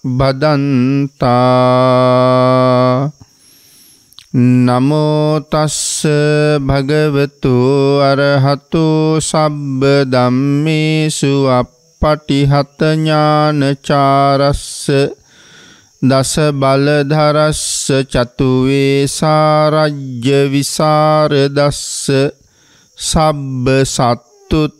බදන්තා නමෝතස්ස භගවතු අරහතු සබ්බ දම්මේසු අපපටිහත ඥානචාරස්ස දස බලධරස්ස චතුවේ සාරජ්‍ය විසාරදස්ස සබ්බ සත්තුත්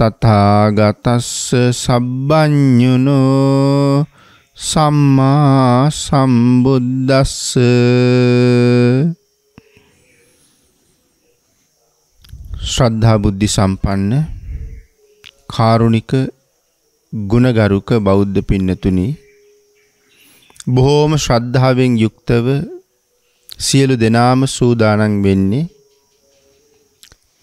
තථාගතස්ස සබ්බඤුනෝ සම්මා සම්බුද්දස්ස ශ්‍රද්ධා බුද්ධි සම්පන්න කාරුණික ගුණගරුක බෞද්ධ පින්නතුනි බොහෝම ශ්‍රද්ධාවෙන් යුක්තව සියලු දෙනාම සූදානම් වෙන්නේ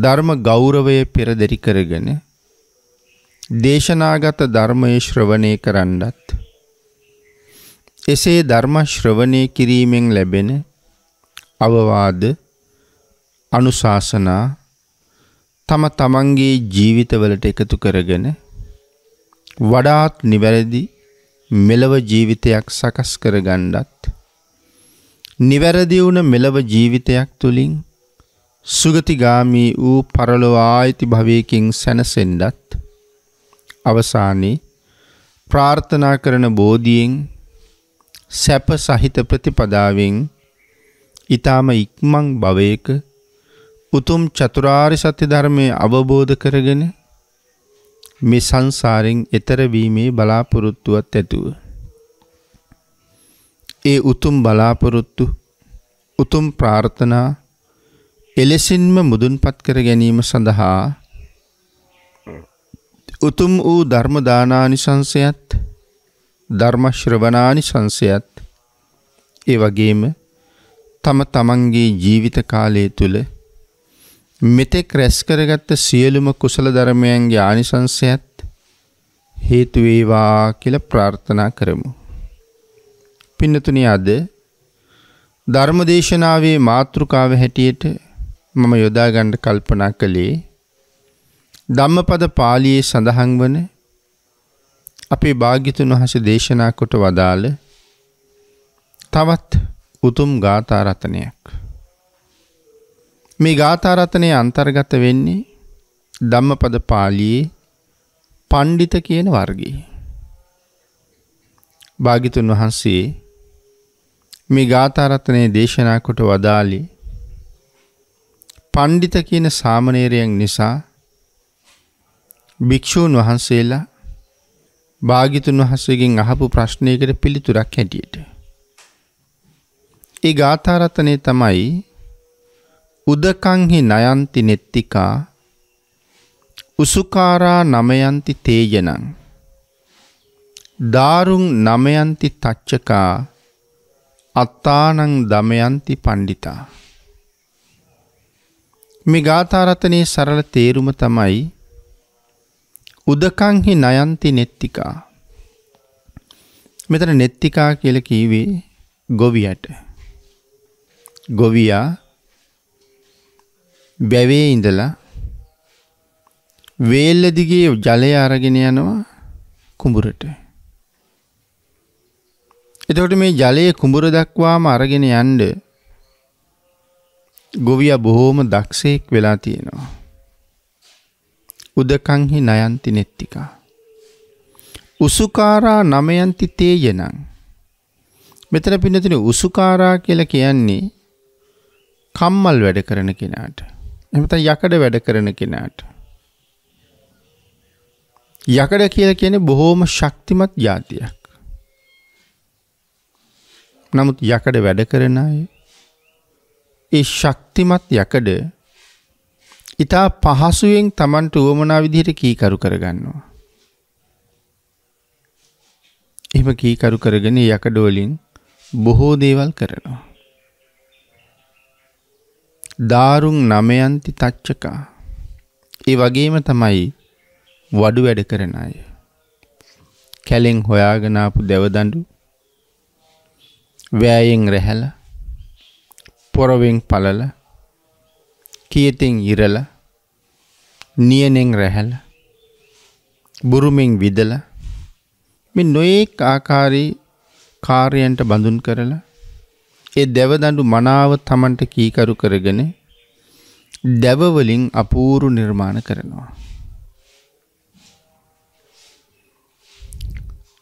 ධර්ම ගෞරවය පෙරදරි කරගෙන දේශනාගත ධර්මයේ ශ්‍රවණය කරන්නත් එසේ ධර්ම ශ්‍රවණය කිරීමෙන් ලැබෙන අවවාද අනුශාසනා තම තමන්ගේ ජීවිතවලට එකතු කරගෙන වඩාත් නිවැරදි මෙලව ජීවිතයක් සකස් කරගන්නත් නිවැරදි වුණ මෙලව ජීවිතයක් තුලින් සුගතිගාමී වූ පරලොවායිති භවයකින් සැනසෙන්ඩත් අවසානයේ ප්‍රාර්ථනා කරන බෝධියෙන් සැප සහිත ප්‍රතිපදාවෙන් ඊ타ම ඉක්මන් භවයක උතුම් චතුරාර්ය සත්‍ය ධර්මය අවබෝධ කරගෙන මේ සංසාරෙන් එතර වීමේ බලාපොරොත්තුවත් ඇතුව ඒ උතුම් බලාපොරොත්තු උතුම් ප්‍රාර්ථනා එලෙසින්ම මුදුන්පත් කර ගැනීම සඳහා උතුම් වූ ධර්ම දානානිසංසයත් ධර්ම ශ්‍රවණානිසංසයත් ඒ වගේම තම තමන්ගේ ජීවිත කාලය තුළ මෙතෙක් රැස් කරගත්ත සියලුම කුසල ධර්මයන්ගේ ආනිසංසයත් හේතු වේවා කියලා ප්‍රාර්ථනා කරමු. පින්නතුනි අද ධර්මදේශනාවේ මාතෘකාව හැටියට මම යොදාගණ්ඩ කල්පනා කළේ ධම්මපද පාලියේ සඳහන් වන අපේ භාගිතුන් වහස දේශනා කොට වදාළ තවත් උතුම් ගාථාරතනයක්. මේ ගාථාරතනය අන්තර්ගත වෙන්නේ ධම්මපද පාලියේ පණ්ඩිත කියන වර්ගයේ. භාගිතුන් වහන්සේ මේ ගාථාරතනය දේශනා කොට වදාලේ පණ්ඩිත කියන සාමනේරයන් නිසා භික්‍ෂූන් වහන්සේලා භාගිතුන් වහසගෙන් අහපු ප්‍රශ්නයකට පිළිතුරක් හැටියට. ඒ ගාථාරතනය තමයි උදකංහි නයන්ති නෙත්තිකා උසුකාරා නමයන්ති තේජනං. දාරුන් නමයන්ති තච්චකා අත්තානං දමයන්ති පණ්ඩිතා. මේ ගාථාරතනයේ සරල තේරුම තමයි උදකංහි නයන්ති නෙත්තිකා මෙතන නෙත්තිකා කියල කීවේ ගොවියට ගොවියා බැවේ ඉඳලා වේල්ලදිගේ ජලය අරගෙන යනවා කුඹුරට එතකොට මේ ජලය කුඹුර දක්වාම අරගෙන යන්ඩ ගොවිය බොහෝම දක්ෂයෙක් වෙලා තියෙනවා. උදකංහි නයන්ති නෙත්තිකා. උසුකාරා නමයන්ති තේයනං. මෙතන පිනතින උසුකාරා කියල කියන්නේ කම්මල් වැඩ කරන කෙනාට. එමත යකඩ වැඩ කරන කෙනාට. යකඩ කියල කියන බොහෝම ශක්තිමත් ජාතියක්. නමුත් යකඩ වැඩ කරන අය ඒ ශක්තිමත් යකඩ ඉතා පහසුවෙන් තමන්ට වුවමනා විදිහට කීකරු කරගන්නවා. එම කීකරු කරගෙන යකඩෝලින් බොහෝ දේවල් කරනවා. දාරුන් නමයන්ති තච්චකා ඒ වගේම තමයි වඩු වැඩ කරන අය. කැලෙෙන් හොයාගනාපු දැවදඩු වෑයෙන් රැහැලා පොරවෙන් පලල කියතින් ඉරල නියනෙන් රැහැල බුරුමෙන් විදල මෙ නොයෙක් ආකාරී කාර්යන්ට බඳුන් කරලා ඒ දැවදඬු මනාව තමන්ට කීකරු කරගෙන දැවවලින් අපූරු නිර්මාණ කරනවා.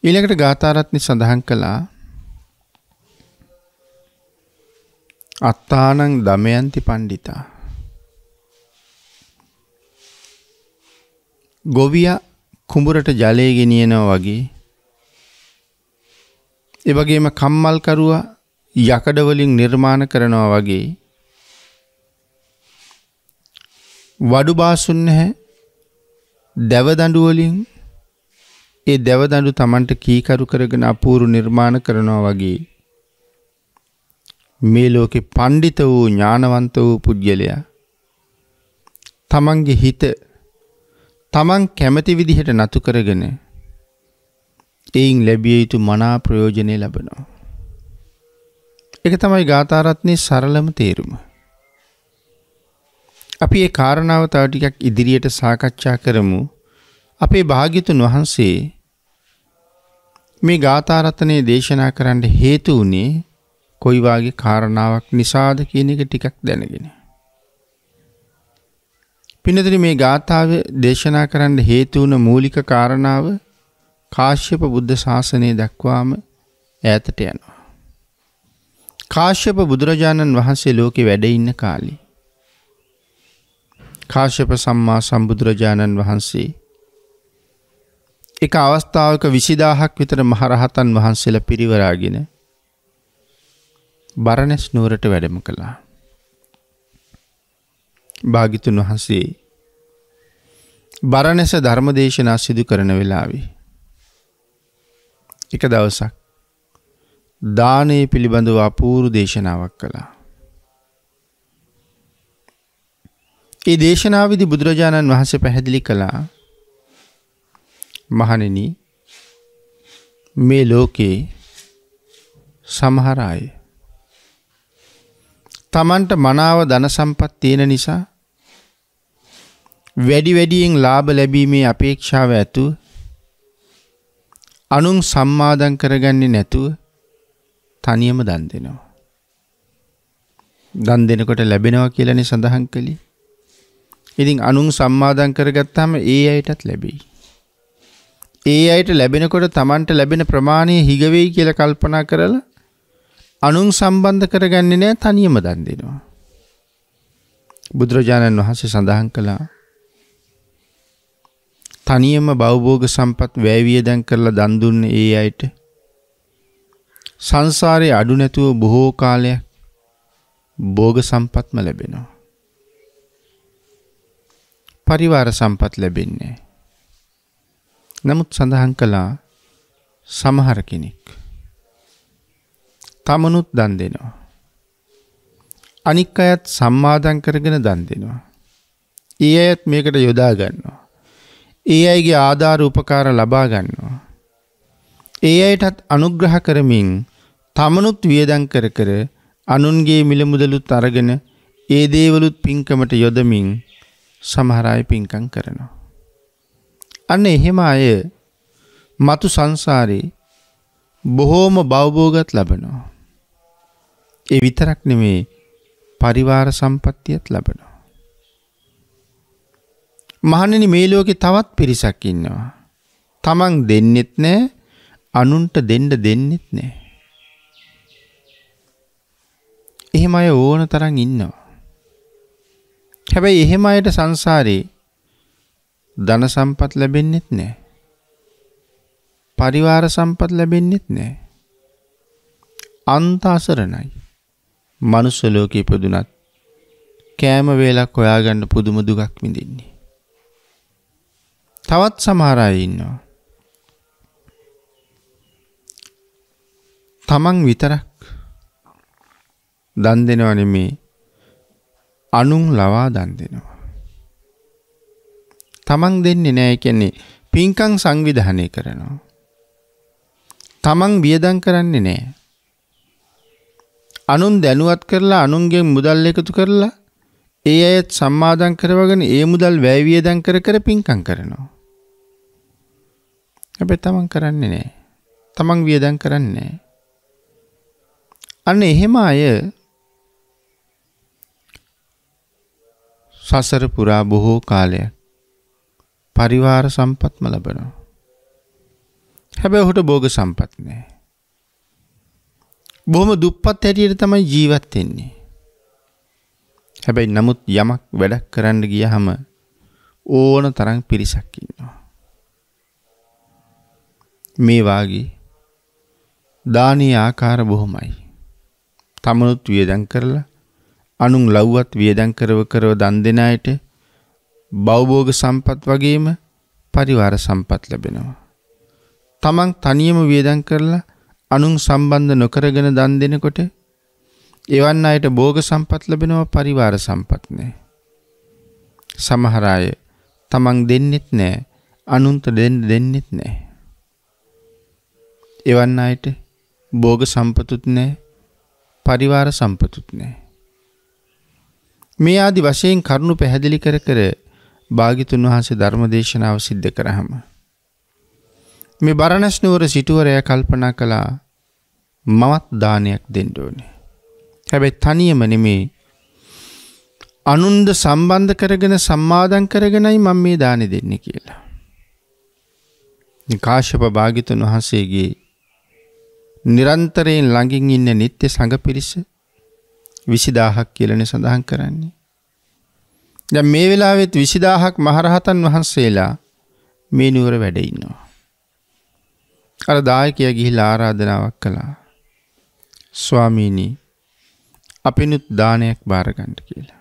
ඊළඟට ගාථාරත්නි සඳහන් කළා අත්තානං දමයන්ති පණ්ඩිතා. ගොවිය කුඹුරට ජලය ගෙනියනවා වගේ එවගේම කම්මල්කරුවා යකඩවලින් නිර්මාණ කරනවා වගේ වඩු බාසුන් නැහැ දැවදඬුවලින් ඒ දැවදඬු Tamanට කීකරු කරගෙන අපූරු නිර්මාණ කරනවා වගේ මේ ලෝකෙ පණ්ඩිත වූ ඥානවන්ත වූ පුද්ගලයා තමන්ගේ හිත තමන් කැමති විදිහට නතු කරගෙන එයින් ලැබිය යුතු මනා ප්‍රයෝජනය ලබනවා. එක තමයි ගාථාරත්නය සරලම තේරුම. අපි ඒ කාරණාව තව ටිකක් ඉදිරියට සාකච්ඡා කරමු අපේ භාග්‍යතුන් වහන්සේ මේ ගාථාරත්නය දේශනා කරන්න හේතු වුණේ කොයි වාගේ කාරණාවක් නිසාද කියන එක ටිකක් දැනගෙන. පිනතර මේ ගාථාව දේශනා කරන්න හේතු වුණ මූලික කාරණාව කාශ්‍යප බුද්ධ ශාසනය දක්වාම ඈතට යනවා. කාශ්‍යප බුදුරජාණන් වහන්සේ ලෝකෙ වැඩ ඉන්න කාලේ කාශ්‍යප සම්මා සම්බුදුරජාණන් වහන්සේ එක අවස්ථාවක විසිදාහක් විතර මහරහතන් වහන්සේලා පිරිවරාගෙන බරණැස් නුවරට වැඩම කළා. භාගිතුන් වහන්සේ බරණැස ධර්මදේශනා සිදු කරන වෙලාවේ. එක දවසක් දානයේ පිළිබඳව අපූරු දේශනාවක් කළා. ඒ දේශනාවදි බුදුරජාණන් වහන්සේ පැහැදිලි කළා මහණෙනි මේ ලෝකේ සමහර අය තමන්ට මනාව ධන සම්පත් තියෙන නිසා වැඩි වැඩියෙන් ලාභ ලැබීමේ අපේක්ෂාව ඇතුව අනුන් සම්මාදන් කරගන්නේ නැතුව තනියම දන් දෙනවා. දන් දෙනකොට ලැබෙනවා කියලනේ සඳහන් කළේ. ඉතින් අනුන් සම්මාදන් කරගත්තාම ඒ අයටත් ලැබෙයි. ඒ අයට ලැබෙනකොට Tamanට ලැබෙන ප්‍රමාණය හිග වෙයි කියලා කල්පනා කරලා අනුන් සම්බන්ධ කරගන්නේ නෑ තනියම දන් දෙනවා. බුදුරජාණන් වහන්සේ සඳහන් කළා තනියම බවබෝග සම්පත් වැෑවිය දැන් කරලා දන්දුන්න ඒ අයට සංසාරය අඩු නැතුව බොහෝ කාලයක් බෝග සම්පත්ම ලැබෙනවා. පරිවාර සම්පත් ලැබෙන්නේ. නමුත් සඳහන් කළා සමහර කෙනෙක්. තමනුත් දන් දෙනවා. අනික් අයත් සම්මාධන් කරගෙන දන් දෙනවා. ඒ අයත් මේකට යොදා ගන්නවා. ඒ අයගේ ආධාර උපකාර ලබා ගන්නවා. ඒ අයටත් අනුග්‍රහ කරමින් තමනුත් වියදං කර කර අනුන්ගේ මිලමුදලුත් අරගෙන ඒ දේවලුත් පින්කමට යොදමින් සමහරාය පින්කං කරනවා. අන්න එහෙම අය මතු සංසාරයේ බොහෝම බවබෝගත් ලබනවා. ඒ විතරක් නෙමේ පරිවාර සම්පත්තියත් ලබනවා. මහණනි මේ ලෝකෙ තවත් පිරිසක් ඉන්නවා. තමන් දෙන්නෙත් නෑ අනුන්ට දෙන්න දෙන්නෙත් නෑ. එහෙම අය ඕන තරන් ඉන්නවා. හැබැයි එහෙම අයට සංසාරයේ ධන සම්පත් ලැබෙන්නෙත් නෑ. පරිවාර සම්පත් ලැබෙන්නෙත් නෑ. අන්තාසරණයි මනුස්සලෝක ඉපදුනත් කෑම වේලක් හොයාගන්න පුදුම දුගක් විඳින්නේ. තවත් සමහරයි ඉන්නවා. තමන් විතරක් දන් දෙනවා නෙමේ අනුන් ලවා දන් දෙනවා. තමන් දෙන්නේ නෑ කියන්නේ පින්කං සංවිධානය කරනවා. තමන් වියදන් කරන්නේ නෑ. අනුන් දැනුවත් කරලා අනුන්ගෙන් මුදල් එකතු කරලා ඒ අයත් සම්මාදන් කරවගෙන ඒ මුදල් වැෑවියදන් කර කර පින්කං කරනවා. හැබැ තමන් කරන්නේ නෑ. තමන් වියදන් කරන්නේ. අන්න එහෙම අය සසර පුරා බොහෝ කාලයක් පරිවාර සම්පත්ම ලබනවා. හැබැ හොට බෝග සම්පත් නෑ. බොහොම දුප්පත් හැටියට තමයි ජීවත්වෙන්නේ. හැබැයි නමුත් යමක් වැඩක් කරන්න ගිය හම ඕන තරං පිරිසක්කින්නවා. මේවාගේ දානී ආකාර බොහොමයි. තමනුත් වියදැන් කරලා අනුන් ලව්වත් වියදැන් කරව කරව දන් දෙෙනයට බෞබෝග සම්පත් වගේම පරිවාර සම්පත් ලැබෙනවා. තමන් තනියම වියදන් කරලා අනුන් සම්බන්ධ නොකරගෙන දන් දෙනකොට එවන් අයට භෝග සම්පත් ලැබෙනවා පරිවාර සම්පත් නෑ. සමහර අය තමන් දෙන්නෙත් නෑ අනුන්ට දෙන්න දෙන්නෙත් නෑ. එවන් අයට භෝග සම්පතුත් නෑ පරිවාර සම්පතුත් නෑ. මේ ආදි වශයෙන් කරුණු පැහැදිලි කර කර භාගිතුන් වහන්සේ ධර්ම දේශනාව සිද්ධ කරහම. මේ බරණැස් නුවර සිටුවරයා කල්පනා කළා මවත් දානයක් දෙන්න ඕනේ. හැබැයි තනියම නෙමේ අනුන්ද සම්බන්ධ කරගෙන සම්මාදන් කරගෙනයි මම මේ දානෙ දෙන්න කියලා. කාශ්‍යප භාගිතුන් වහන්සේගේ නිරන්තරයෙන් ළඟින් ඉන්න නිත්‍ය සඟ පිරිස විසිදාහක් කියලන සඳහන් කරන්නේ. ද මේ වෙලාවෙත් විසිදාහක් මහරහතන් වහන්සේලා මේ නුවර වැඩඉන්නවා. අර දායකය ගිහිල් ආරාධනාවක් කළා. ස්වාමීණී අපිනුත් දානයක් භාරගණ්ඩ කියලා.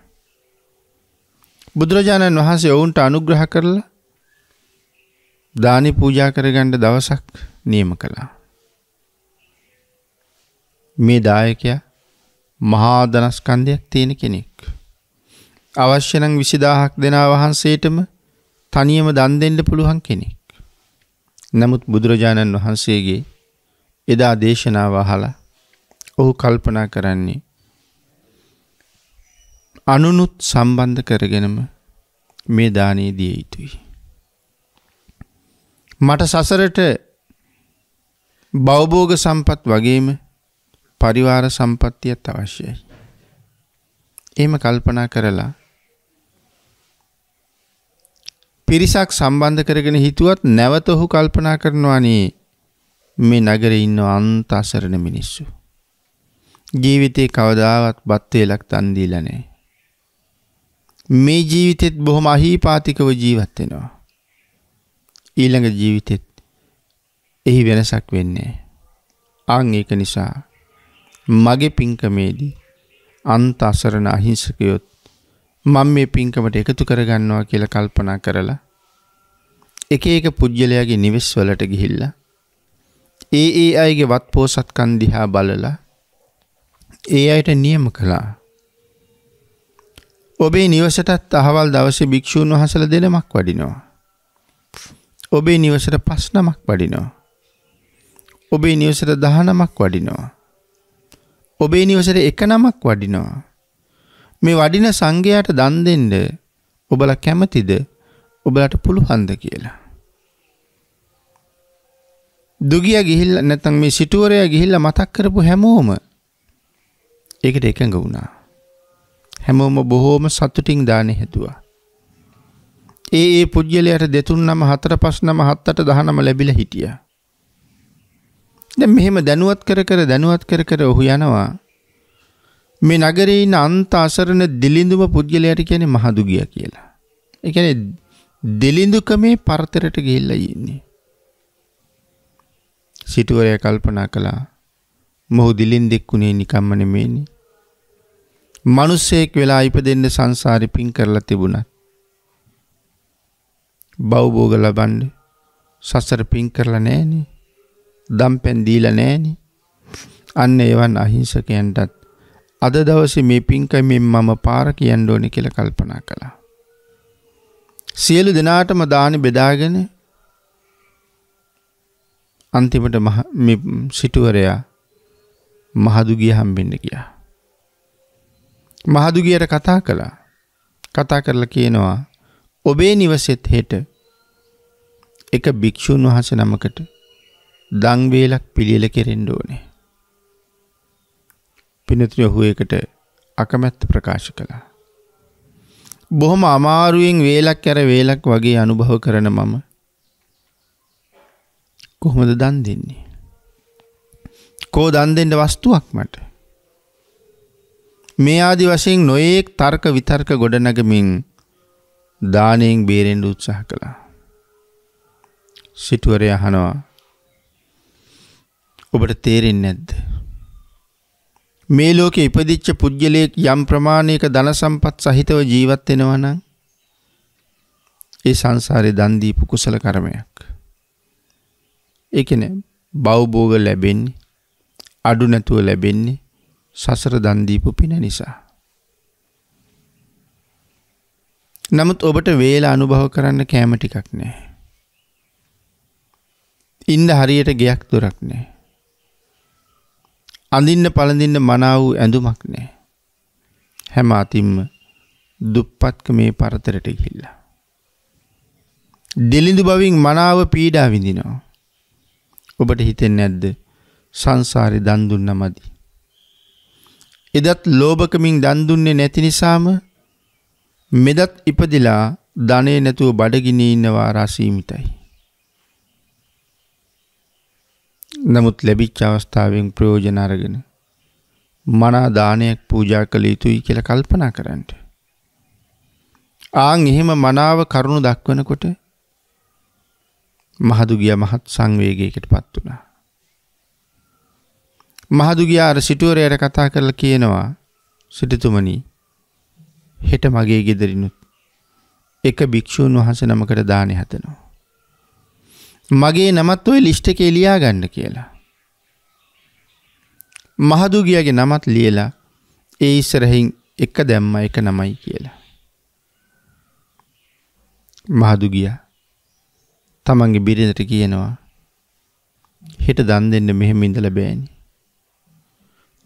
බුදුරජාණන් වහන්සේ ඔවුන්ට අනුග්‍රහ කරලා දානි පූජා කරගණ්ඩ දවසක් නියම කළා. මේ දායකය මහා දනස්කන්දයක් තියෙන කෙනෙක්. අවශ්‍යනං විසිදාහක් දෙනා වහන්සේටම තනියම දන් දෙෙන්ඩ පුළුවන් කෙනෙක්. නමුත් බුදුරජාණන් වහන්සේගේ එදා දේශනාව අහලා ඔහු කල්පනා කරන්නේ අනුනුත් සම්බන්ධ කරගෙනම මේ දානයේ දිය යුතුයි. මට සසරට බවබෝග සම්පත් වගේම පරිවාර සම්පත්තියත් අවශ්‍යයි. එහෙම කල්පනා කරලා පිරිසක් සම්බන්ධ කරගෙන හිතුවත් නැවත ඔහු කල්පනා කරනවානේ මේ නගරේ ඉන්න අන්ත අසරණ මිනිස්සු. ජීවිතේ කවදාවත් බත් වේලක් තන් දීලා නැහැ. මේ ජීවිතෙත් බොහොම අහිපාතිකව ජීවත් වෙනවා. ඊළඟ ජීවිතෙත් එහි වෙනසක් වෙන්නේ. අන් ඒක නිසා මගේ පින්කමේදී අන්ත අසරණ අහිංසකයොත් මම මේ පින්කමට එකතු කරගන්නවා කියලා කල්පනා කරලා එක එක පුද්ගලයාගේ නිවෙස් වලට ගිහිල්ලා ඒ ඒ අයගේ වත් පෝසත්කන් දිහා බලලා ඒ අයට නියම කළා. ඔබේ නිවසටත් අහවල් දවසේ භික්ෂූන් වහන්සේලා දෙනමක් වඩිනවා. ඔබේ නිවසට පස් නමක් වඩිනවා. ඔබේ නිවසට දහ නමක් වඩිනවා. ඔබේ නිවසට එක නමක් වඩිනවා. මේ වඩින සංඝයාට දන් දෙන්න ඔබලා කැමතිද? ඔබලට පුළුවන්ද කියලා. දුගිය ගිහිල්ලා නැත්නම් මේ සිටුවරයා ගිහිල්ලා මතක් කරපු හැමෝම ඒකට එකඟ වුණා. හැමෝම බොහෝම සතුටින් දානේ හැදුවා. ඒ ඒ පුද්ගලයාට දෙතුන් නම හතර පස් නම හත්තට දහනම ලැබිලා හිටියා. දැන් මෙහෙම දැනුවත් කර කර දැනුවත් කර කර ඔහු යනවා මේ නගරේ ඉන්න අන්ත අසරණ දිලිඳුම පුද්ගලයාට කියන්නේ මහදුගිය කියලා. ඒ කියන්නේ දිලිඳුකමේ පරතරයට ගිහිල්ලා ඉන්නේ. සිටුවරය කල්පනා කළා. මොහු දිලින්දෙක් වුණේ නිකම්ම නෙමෙයිනේ. මිනිස්සෙක් වෙලා ඉපදෙන්න සංසාරේ පින් කරලා තිබුණත් බව්බෝග ලබන්න සසර පින් කරලා නැහනේ. දම්පැන් දීලා නැහනේ. අන්න ඒවන් අහිංසකයන්ටත් අද දවසේ මේ පින්කමෙන් මම පාර කියන්න ඕනේ කියලා කල්පනා කළා. සියලු දෙනාටම දානි බෙදාගෙන අන්තිමට මේ සිටුවරයා මහදුගිය හම්බෙන්න ගියා. මහදුගියට කතා කළා. කතා කරලා කියනවා ඔබේ නිවසෙත් හෙට එක භික්ෂුන් වහන්සේ නමකට දන් වේලක් පිළියෙල කෙරෙන්න ඕනේ. පිනතුනි ඔහු ඒකට අකමැත්ත ප්‍රකාශ කළා. බොහොම අමාරුවෙන් වේලක් ඇර වේලක් වගේ අනුභව කරන මම කොහොමද දන් දෙන්නේ? කෝ දන් දෙන්න වස්තුවක් මට. මේ ආදි වශයෙන් නොයෙක් තර්ක විතර්ක ගොඩනගමින් දානයෙන් බේරෙන්ඩ උත්සාහ කළා. සිටුවරය අහනවා ඔබට තේරෙන් නැද්ද. මේ ලෝකෙ ඉපදිච්ච පුද්ගලයෙක් යම් ප්‍රමාණයක ධන සම්පත් සහිතව ජීවත් වෙනවා නම් ඒ සංසාරේ දන් දීපු කුසල කර්මයක්. ඒ කියන්නේ බවභෝග ලැබෙන්නේ අඩු නැතුව ලැබෙන්නේ සසර දන් දීපු පින නිසා. නමුත් ඔබට වේල අනුභව කරන්න කෑම ටිකක් නෑ. ඉන්න හරියට ගෙයක් දොරක් නෑ. අඳින්න පළඳින්න මනාව ඇඳුමක් නෑ. හැම අතින්ම දුප්පත්ක මේ පරතරට ඉහිල්ලා. දෙලිඳු බවින් මනාව පීඩා විඳිනවා. ඔබට හිතෙන් නැද්ද සංසාරි දන්දුන්න මදි. එදත් ලෝභකමින් දන්දුන්නේ නැති නිසාම මෙදත් ඉපදිලා ධනේ නැතුව බඩගිනී ඉන්නවා රසීමිතයි. නමුත් ලැබිච්ච අවස්ථාවෙන් ප්‍රයෝජන අරගෙන මනා දානයක් පූජා කළ යුතුයි කියලා කල්පනා කරන්න. ආන් එහෙම මනාව කරුණු දක්වනකොට මහදුගිය මහත් සංවේගයකට පත් වුණා. මහදුගිය අර සිටුවරයට කතා කරලා කියනවා සිටුතුමනි හෙට මගේ ගෙදරිනුත් එක භික්ෂූන් වහන්සේ නමකට දානය හදනවා. මගේ නමත් ඔය ලිස්ට එක එලියා ගන්න කියලා. මහදුගියගේ නමත් ලියලා ඒ ඉස්සරහින් එක දැම්ම එක නමයි කියලා. මහදුගිය තමන්ගේ බිරිඳට කියනවා හෙට දන් දෙන්න මෙහෙම ඉඳලා බෑනි.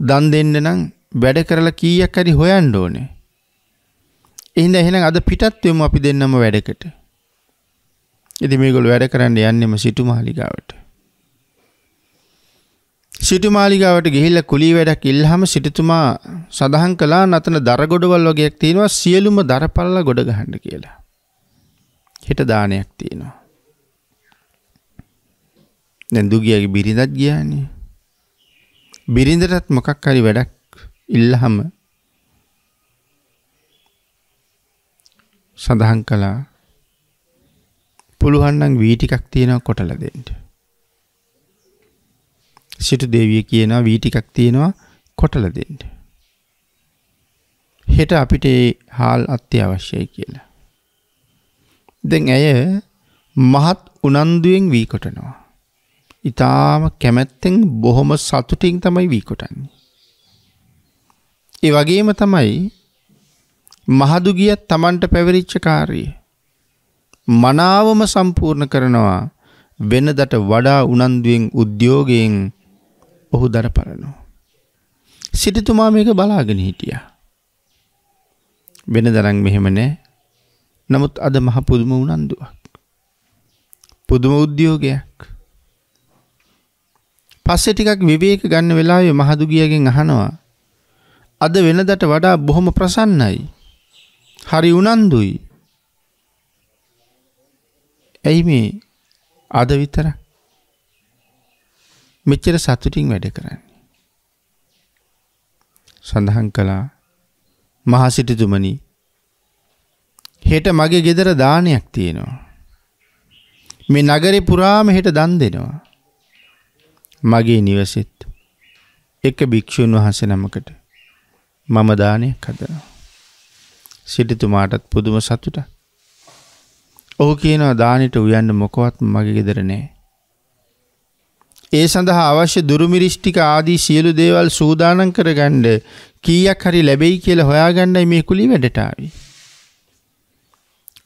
දන් දෙන්න නම් වැඩ කරලා කීයක් හරි හොයන්න ඕනේ. එහෙනම් එහෙනම් අද පිටත් වෙමු අපි දෙන්නම වැඩකට. එති මේගොල් වැඩ කරන්න යන්නෙම සිටු මාලිගාවට. සිටු මාලිගාවට ගිහිල්ල කුලි වැඩක් ඉල්හම සිටිතුමා සඳහන් කලා නතන දරගොඩවල් වගේයක් තියෙනවා සියලුම දරපල්ල ගොඩ ගහන්න කියලා. හෙට දානයක් තියෙනවා. නැදුගියගේ බිරිඳත් ගියානේ. බිරිඳටත් මොකක් හරි වැඩක් ඉල්ලහම සඳහන් කලා පුළුවන්නම් වී ටිකක් තියෙනවා කොටලා දෙන්න. සිටු දේවිය කියනවා වී ටිකක් තියෙනවා කොටලා දෙන්න. හෙට අපිට හාල් අත්‍යවශ්‍යයි කියලා. දැන් ඇය මහත් උනන්දුවෙන් වී කොටනවා. ඉතාම කැමැත්තෙන් බොහොම සතුටින් තමයි වී කොටන්නේ. ඒ වගේම තමයි මහදු ගියත් Tamanට පැවරිච්ච කාර්යය මනාවම සම්පූර්ණ කරනවා වෙනදට වඩා උනන්දුවෙන් උද්‍යෝගයෙන් ඔහු දරපරනවා. සිටිතුමා මේක බලාගෙන හිටිය. වෙන දරං මෙහෙම නෑ නමුත් අද මහ පුදුම උනන්දුවක්. පුදුම උද්‍යෝගයක්. පස්සෙ ටිකක් විවේක ගන්න වෙලාවේ මහදුගියගෙන් අහනවා. අද වෙනදට වඩා බොහොම ප්‍රසන්නයි. හරි උනන්දුයි. ඇයි මේ අද විතර මෙච්චර සතුටින් වැඩ කරන්නේ. සඳහන් කළා මහසිටිතුමනි හෙට මගේ ගෙදර දානයක් තියෙනවා. මේ නගරෙ පුරාම හෙට දන් දෙනවා. මගේ නිවසෙත් එක භික්‍ෂූන් වහන්සේ නමකට මම දානයක් හදනවා. සිටිතුමාටත් පුදුම සතුටක්. ඔහු කියනවා දානිට උයන්න මොකවත් මගේ ගෙදර නෑ. ඒ සඳහා අවශ්‍ය දුරුමිරිෂ්ටික ආදී සියලු දේවල් සූදානන් කරගණ්ඩ කීයක් හරි ලැබෙයි කියලා හොයාගණ්ඩයි මේ කුලි වැඩටාවි.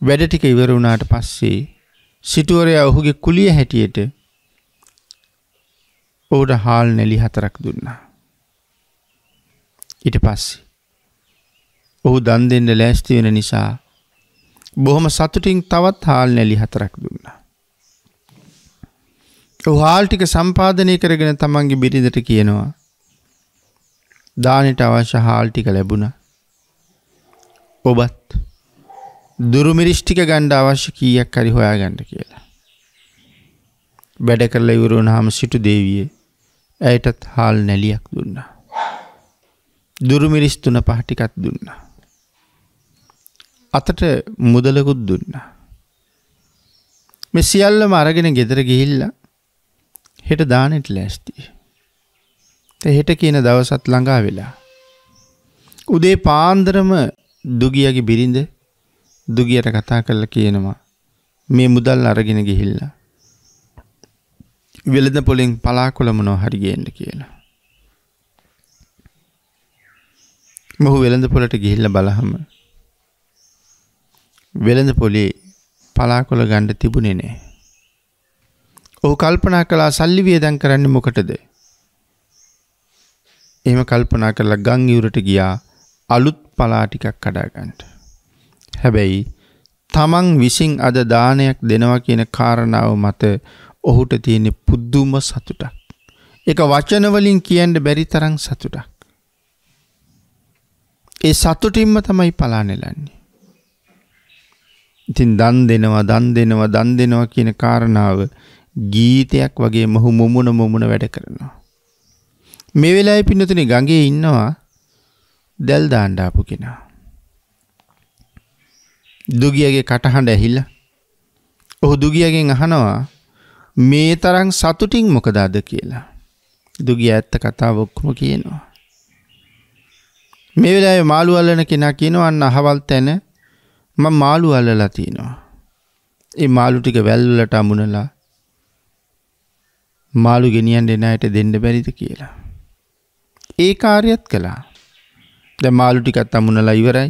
වැඩටික ඉවර වුණාට පස්සේ සිටුවරයා ඔහුගේ කුලිය හැටියට ඕට හාල් නැලි හතරක් දුන්නා. ඉට පස්සේ. ඔහු දන් දෙන්න ලෑස්ති වෙන නිසා බොහොම සතුටින් තවත් හාල් නැලි හතරක් දුන්නා. හාල් ටික සම්පාධනය කරගෙන තමන්ගේ බිරිඳට කියනවා. දානට අවශ්‍ය හාල් ටික ලැබුණ. ඔබත් දුරුමිරිෂ්ටික ගණ්ඩ අවශ්‍ය කීයක් හරි හොයා ගණ්ඩ කියලා. වැඩ කරලා ඉවරුණ හාම සිටු දේවියේ ඇයටත් හාල් නැලියක් දුන්නා. දුරුමිරිස් තුන පහටිකත් දුන්නා. අතට මුදලකුත් දුන්න. මෙ සියල්ලම අරගෙන ගෙදර ගිහිල්ල හෙට දානෙට ලෑස්ති. හෙට කියන දවසත් ළඟා වෙලා. උදේ පාන්දරම දුගියගේ බිරිඳ දුගියට කතා කරල කියනවා මේ මුදල් අරගෙන ගිහිල්ල. වෙළඳ පොලින් පලාකොළමනෝ හරිගෙන්ට කියලා. මොහු වෙළඳ පොලට ගිහිල්ල බලහම වෙළඳ පොලේ පලාකොළ ගණ්ඩ තිබුණෙ නෑ. ඔහු කල්පනා කලා සල්ලි වියදන් කරන්න මොකටද. එම කල්පනා කරලා ගං ඉවුරට ගියා අලුත් පලාටිකක් කඩාගන්ට. හැබැයි තමන් විසින් අද දානයක් දෙනවා කියන කාරණාව මත ඔහුට තියෙන පුද්දුම සතුටක්. එක වචනවලින් කියන්ට බැරි තරං සතුටක්. ඒ සතුටින්ම තමයි පලානෙලන්නේ. ඉතින් දන් දෙනවා දන් දෙනවා දන් දෙනවා කියන කාරණාව ගීතයක් වගේ මොහු මුමුණ මුමුණ වැඩ කරනවා. මේ වෙලාවේ පින්නතුනේ ගඟේ ඉන්නවා දැල් දාන්න ආපු කෙනා. දුගියගේ කටහඬ ඇහිලා ඔහු දුගියගෙන් අහනවා මේ තරම් සතුටින් මොකද අද කියලා. දුගිය ඇත්ත කතාව ඔක්කොම කියනවා. මේ වෙලාවේ මාළු අල්ලන කෙනා කියනවා අන්න අහවල් තැන ම මාළු අල්ලලා තියෙනවා. ඒ මාළු ටික වැල්වලට අමුණලා මාළු ගෙනියන් දෙන අයට දෙන්න බැරිද කියලා. ඒ කාර්යත් කළා. දැන් මාළු ටිකත් අමුණලා ඉවරයි.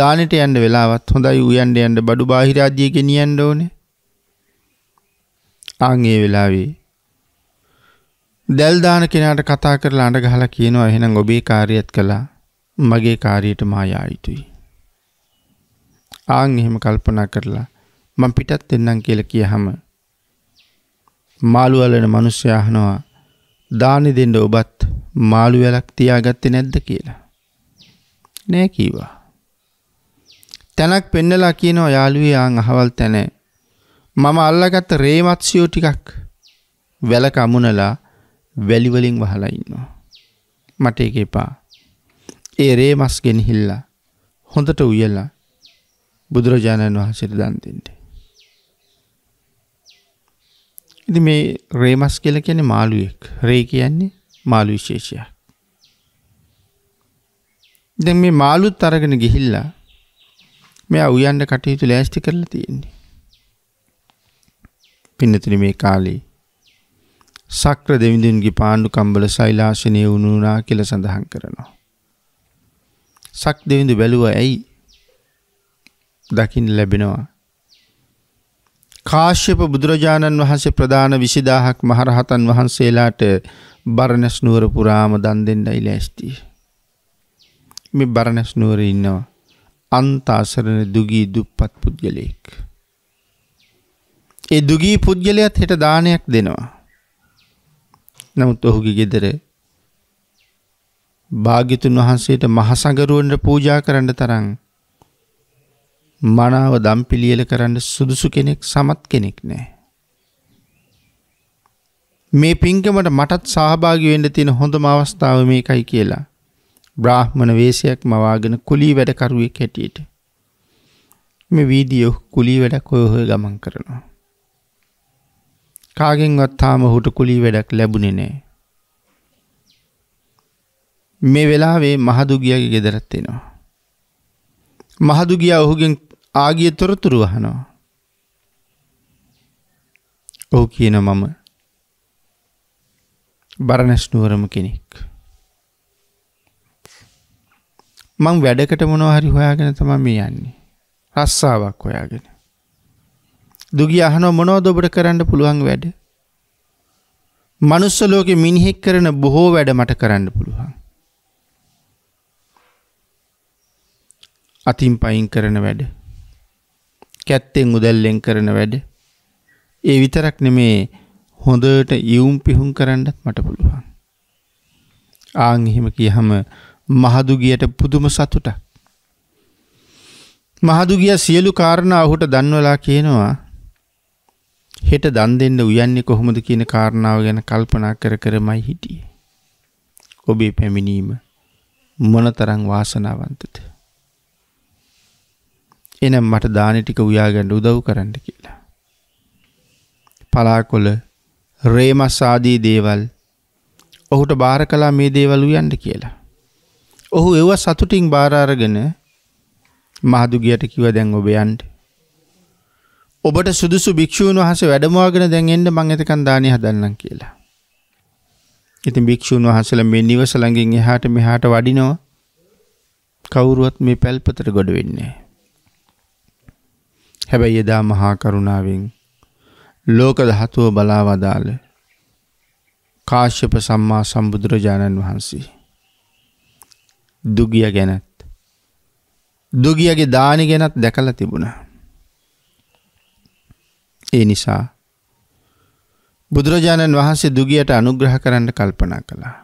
දානෙට යන්න වෙලාවත් හොඳයි උයන්ඩ යන්න බඩු බාහිර ආදිය ගෙනියන්න ඕනේ. ආන් ඒ වෙලාවේ දැල් දාන කෙනාට කතා කරලා අඬ ගහලා කියනවා එහෙනම් ඔබේ කාර්යයත් කළා. මගේ කාර්යයට මායා යුතුයි. ආං එහෙම කල්පනා කරලා මං පිටත් දෙන්නම් කියලා කියහම මාළු වලන මිනිස්සයා අහනවා දානි දෙන්න ඔබත් මාළු වලක් තියාගත්තේ නැද්ද කියලා නෑ කීවා තැනක් පෙන්නලා කියනවා යාළුවේ ආන් අහවල් තැන මම අල්ලගත්ත රේමත්සියෝ ටිකක් වැලක අමුණලා වැලිවලින් වහලා ඉන්නවා මට ඒක එපා ඒ රේමස් ගෙනහිල්ලා හොඳට උයලා බුදුරජාණන් වහන්සේට දන් දෙන්න. ඉතින් මේ රේමස් කියලා කියන්නේ මාළුවෙක්. රේ කියන්නේ මාළු විශේෂයක්. දැන් මේ මාළුත් අරගෙන ගිහිල්ලා මෙයා උයන්න කටයුතු ලෑස්ති කරලා තියෙන්නේ. පින්නතුනි මේ කාලේ සක්‍ර දෙවිඳුන්ගේ පාණ්ඩු කම්බල සෛලාසනය වුණා කියලා සඳහන් කරනවා. සක් දෙවිඳු බැලුවා ඇයි දකිින් ලැබෙනවා. කාශ්‍යප බුදුරජාණන් වහන්සේ ප්‍රධාන විසිදාහක් මහරහතන් වහන්සේලාට බරණැස් නුවර පුරාම දන් දෙන්නයි ලෑස්තිී. මෙ බරණැස් නුවර ඉන්නවා. අන්තාසරණ දුගී දුප්පත් පුද්ගලයෙක්. ඒ දුගී පුද්ගලයත් හෙට දානයක් දෙනවා. නමුත් ඔහුගේ ගෙදර භාගිතුන් වහන්සේට මහසඟරුවන්ට පූජා කරන්න තරන් මනාව දම්පිලියල කරන්න සුදුසු කෙනෙක් සමත් කෙනෙක් නෑ. මේ පින්කමට මටත් සහභාගිවෙන්ට තියෙන හොඳම අවස්ථාව මේකයි කියලා. බ්‍රාහ්මණ වේශයක් මවාගෙන කුලී වැඩකරුවේ කැටියට. මේ වීඩියෝ කුලී වැඩක් ඔයහොය ගමන් කරනවා. කාගෙන්වත් තාම හුට කුලී වැඩක් ලැබුණෙ නෑ. මේ වෙලාවේ මහදුගියගේ ගෙදරත් එෙනවා. මහදුගිය ඔහුගෙන් ආගිය තොරතුරු අහනවා. ඔහු කියන මම බරණැස් නුවරම කෙනෙක්. මං වැඩකට මොනව හරි හොයාගෙන තමයි මේ යන්නේ. රස්සාවක් හොයාගෙන. දුගී අහනවා මොනවද ඔබට කරන්න පුළුවන් වැඩ? මනුස්ස ලෝකෙ මිනිහෙක් කරන බොහෝ වැඩ මට කරන්න පුළුවන්. අතින් පයින් කරන වැඩ කැත්තෙන් උදැල්ලෙන් කරන වැඩ. ඒ විතරක් නෙමේ හොඳට යුම් පිහුම් කරන්නත් මට පුළුවන්. ආන් එහෙම කියහම මහදුගියට පුදුම සතුටක්. මහදුගිය සියලු කාරණා ඔහුට දන්වලා කියනවා හෙට දන් දෙන්න උයන්නේ කොහොමද කියන කාරණාව ගැන කල්පනා කර කරමයි හිටියේ. ඔබේ පැමිණීම මොනතරම් වාසනාවන්තද? එනම් මට දානේ ටික උයා ගන්න උදව් කරන්න කියලා. පලාකොළ, රේමස් ආදී දේවල් ඔහුට බාර කළා මේ දේවල් උයන්න කියලා. ඔහු ඒව සතුටින් බාර අරගෙන මහදුගියට කිව්වා දැන් ඔබ යන්න. ඔබට සුදුසු භික්ෂූන් වහන්සේ වැඩමවාගෙන දැන් එන්න මං එතකන් දානේ හදන්නම් කියලා. ඉතින් භික්ෂූන් වහන්සේලා මේ නිවස ළඟින් එහාට මෙහාට වඩිනවා. කවුරුවත් මේ පැල්පතට ගොඩ වෙන්නේ නැහැ. හැබැයි එදා මහා කරුණාවෙන් ලෝක දහතුව බලා වදාළ කාශ්‍යප සම්මා සම්බුදුරජාණන් වහන්සේ. දුගිය ගැනත්. දුගියගේ දානි ගැනත් දැකල තිබුණ. ඒ නිසා බුදුරජාණන් වහන්සේ දුගියට අනුග්‍රහ කරන්න කල්පනා කළා.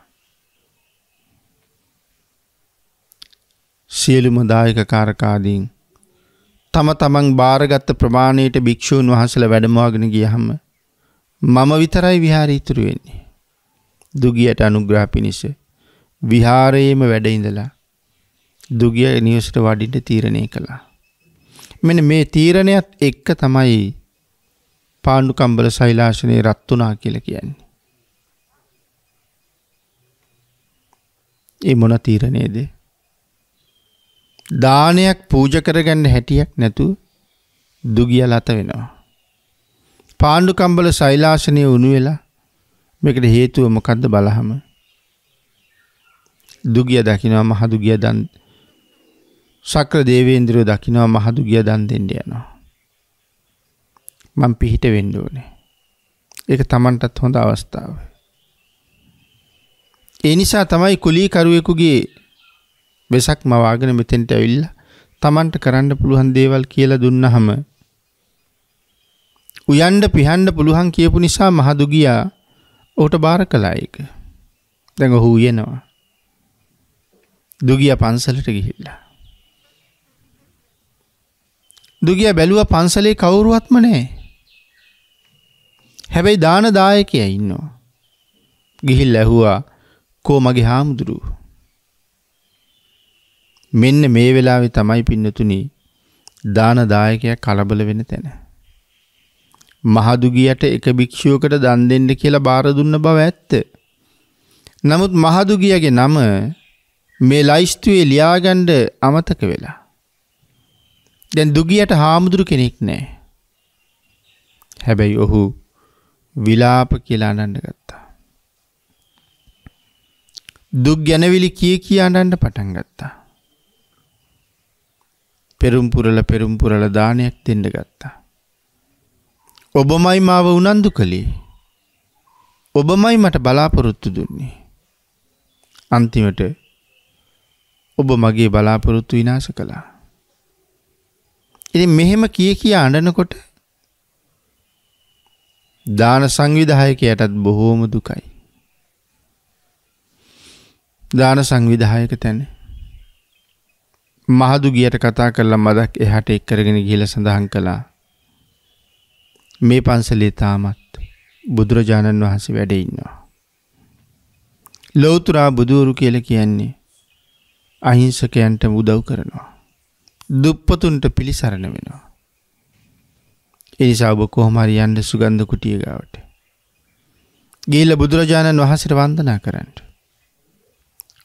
සියලුම දායක කාරකාදීන් තම තමන් භාරගත්ත ප්‍රමාණයට භික්‍ෂූන් වහසල වැඩමවාගෙන ගියහම මම විතරයි විහාර ඉතුරුවෙන්නේ. දුගියට අනුග්‍රහ පිණිස විහාරයේම වැඩඉඳලා දුගිය නිවසට වඩිට තීරණය කළා. මෙන මේ තීරණයත් එක්ක තමයි පාණ්ඩුකම්බල සෛලාශනය රත්වනා කියල කියන්නේ. ඒ මොන තීරණයේදේ දානයක් පූජ කරගන්න හැටියක් නැතුව දුගිය ලත වෙනවා. පාණ්ඩුකම්බල සෛලාශනය උණු වෙලා මේකට හේතුව මොකක්ද බලහම දුගිය දකිනවා මහදුගිය දන් සක්‍ර දේවේන්ද්‍රයෝ දකිනවා මහදුගිය දන් දෙන්න යනවා. මං පිහිට වෙන්න ඕනේ. ඒක Tamanටත් හොඳ අවස්ථාව. ඒ නිසා තමයි කුලීකරුවෙකුගේ වෙසක් මවාගෙන මෙතෙන්ට ඇවිල්ලා Tamanට කරන්න පුළුවන් දේවල් කියලා දුන්නහම උයන්ඩ පිහන්ඩ පුළුවන් කියපු නිසා මහදු ගියා ඕට බාර කලා එක. දැඟ ඔහු යනවා. දුගිය පන්සලට ගිහිල්ලා. දුගිය බැලුව පන්සලේ කවුරුවත්ම නෑ. හැබැයි දානදායකය ඉන්නවා. ගිහිල් ඇහුවා කෝ මගේ හාමුදුරුව. මෙන්න මේ වෙලාවේ තමයි පින්නතුනි දාන දායකයා කලබල වෙන තැන. මහදුගියට එක භික්ෂුවකට දන් දෙන්න කියලා බාර දුන්න බව ඇත්ත. නමුත් මහදුගියගේ නම මේ ලයිස්තුවේ ලියාගණ්ඩ අමතක වෙලා. දැන් දුගියට හාමුදුරු කෙනෙක් නෑ. හැබැයි ඔහු විලාප කියලා අඩන්ඩ ගත්තා. දුක් ගැනවිලි කිය කිය අඩන්ඩ පටන් ගත්තා. පෙරුම්පුරල පෙරුම්පුරල දානයක් දෙන්න ගත්තා. ඔබමයි මාව උනන්දු කළේ ඔබමයි මට බලාපොරොත්තු දුන්නේ. අන්තිමට ඔබ මගේ බලාපොරොත්තු විනාශ කළා. එ මෙහෙම කිය කිය අඩනකොට දාන සංවිධායකයටත් බොහෝම දුකයි. දාන සංවිධායක තැන මහදු ගියට කතා කරලා මදක් එහාට එක් කරගෙන ගිහිලා සඳහන් කළා. මේ පන්සලේ තාමත් බුදුරජාණන් වහන්සේ වැඩ ඉන්නවා. ලෞතුරා බුදුවරු කියලා කියන්නේ අහිංසකයන්ට උදව් කරනවා. දුප්පතුන්ට පිළිසරණ වෙනවා. එනිසා ඔබ කොහොම හරි යන්න සුගන්ධ කුටිය ගාවට. ගිහිල්ලා බුදුරජාණන් වහන්සේට වන්දනා කරන්න.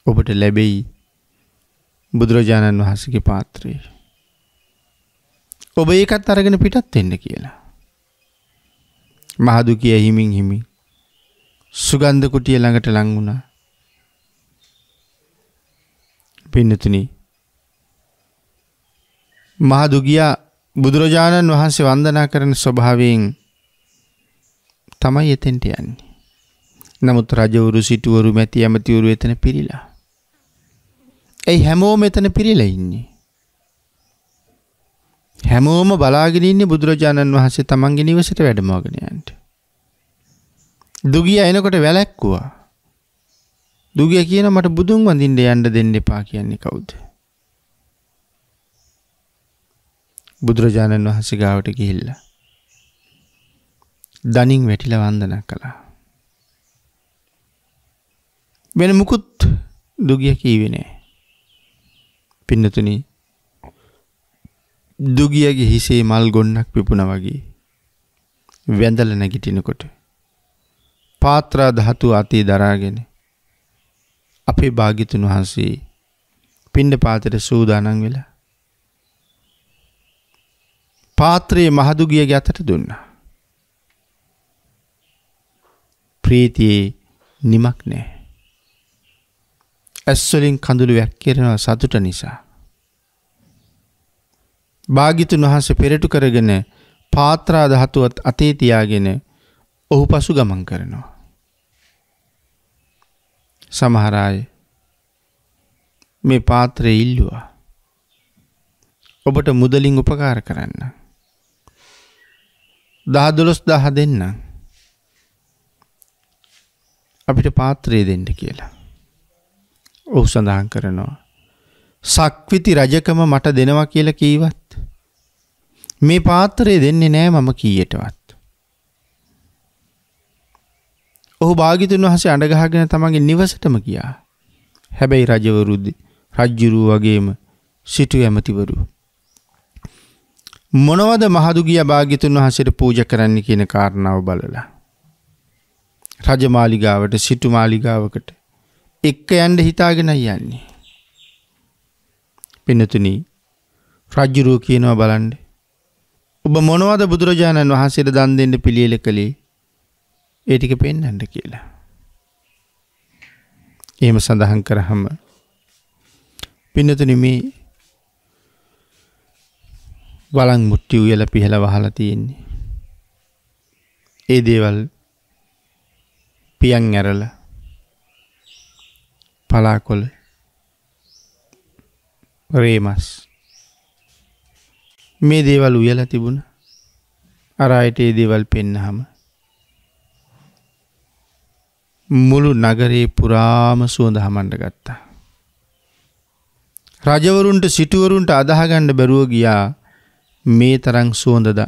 ඔබට ලැබෙයි බුදුරජාණන් වහන්සගේ පාත්‍රය. ඔබ ඒකත් අරගෙන පිටත් එන්න කියලා. මහදු කිය හිමින් හිමි සුගන්ධ කුටිය ළඟට ලංවුණා පින්නතුන මහදුගියා බුදුරජාණන් වහන්සේ වන්දනා කරන ස්වභාවයෙන් තමයි එතෙන්ට යන්නේ. නමුත් රජවරු සිටුවරු මැති ඇමතිවරු එතන පිරිලා. ඇයි හැමෝ මෙතන පිරිල ඉන්නේ. හැමෝම බලාගෙනන්නේ බුදුරජාණන් වහන්සේ තමන්ගේ නිවසට වැඩමෝගෙනයන්ට. දුගිය එනකොට වැලැක්කවා. දුගිය කියන මට බුදුන් වඳින්ට යන්ඩ දෙන්න එපා කියන්නේ කවුද. බුදුරජාණන් වහන්සේ ගාවට ගිහිල්ල. දනින් වැටිල වන්දන කළා. වෙන මුකුත් දුගිය කීවිනේ. පින්නතුනි දුගියගේ හිසේ මල් ගොන්නක් පිපුණ වගේ වැඳල නැගිටිනකොට පාත්‍රා ධාතු අතේ දරාගෙන අපේ භාගිතුන් වහන්සේ පිණ්ඩ පාතර සූදානන් වෙලා පාත්‍රයේ මහදුගියගේ අතට දුන්නා ප්‍රීතියේ නිමක් නැහැ ඇස්වලින් කඳුළු වැක්කෙරෙනවා සතුට නිසා. භාගිතුන් වහන්සේ පෙරටු කරගෙන පාත්‍රා දහතුවත් අතේ තියාගෙන ඔහු පසු ගමන් කරනවා. සමහර අය මේ පාත්‍රය ඉල්ලුවා. ඔබට මුදලින් උපකාර කරන්න. දහදොළොස් දහ දෙන්න අපිට පාත්‍රයේ දෙන්න කියලා. ඔහු සඳහන් කරනවා. සක්විති රජකම මට දෙනවා කියල කීවත්. මේ පාතරය දෙන්නේ නෑ මම කීයටවත්. ඔහු භාගිතුන් වහසේ අඩගහගෙන තමගේ නිවසටම කියා. හැබැයි රජවරුද්ද රජ්ජුරූ වගේම සිටු ඇමතිවරු. මොනවද මහදුගිය භාගිතුන් වහසට පූජ කරන්න කියන කාරණාව බලලා. රජමාලිගාවට සිටු මාලිගාවකට එක්ක යන්ඩ හිතාගෙන යන්නේ. පිනතුනී රජ්ජුරුව කියනවා බලන්ඩ. ඔබ මොනවද බුදුරජාණන් වහන්සේට දන් දෙන්න පිළියෙල කළේ ඒටික පෙන්හට කියලා. එහෙම සඳහන් කරහම පින්නතුන මේ බලං මුට්ටි උයල පිහල වහලා තියෙන්නේ. ඒ දේවල් පියන් ඇරලා පලාකොළ රේමස් මේ දේවල් උයල තිබුණ අරයට ඒ දේවල් පෙන්නහම මුළු නගරේ පුරාම සුවඳ හමන්ඩ ගත්තා. රජවරුන්ට සිටුවරුන්ට අදහගණ්ඩ බැරුව ගියා මේ තරං සුවඳද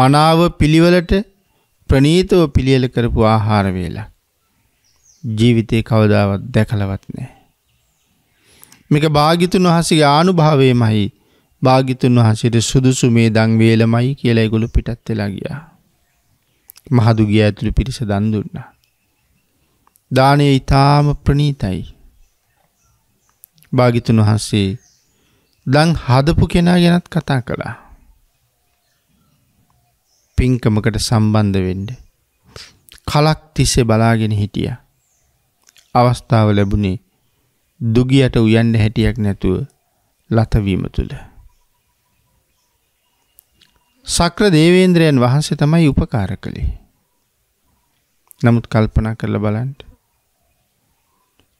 මනාව පිළිවලට ප්‍රනීතව පිළියල කරපු ආහාරවේලා. ජීවිතය කවදාවත් දැකලවත් නෑ. මේක භාගිතුන් වහසේ ආනුභාවේ මහි භාගිතුන් වහසට සුදුසු මේ දං වේලමයි කියලා ගොළු පිටත් වෙලා ගියා. මහදුගිය ඇතුළු පිරිස දන් දුන්න. දානය ඉතාම ප්‍රනීතයි. භාගිතුන් වහන්සේ දං හදපු කෙනා ගැනත් කතා කළා. පින්කමකට සම්බන්ධ වෙන්ඩ. කලක් තිස්සේ බලාගෙන හිටිය. අවස්ථාව ලැබුණේ දුගියට උයන්න හැටියක් නැතුව ලතවීම තුළ. සක්‍ර දේවේන්ද්‍රයන් වහන්සේ තමයි උපකාර කළේ. නමුත් කල්පනා කරල බලන්ට.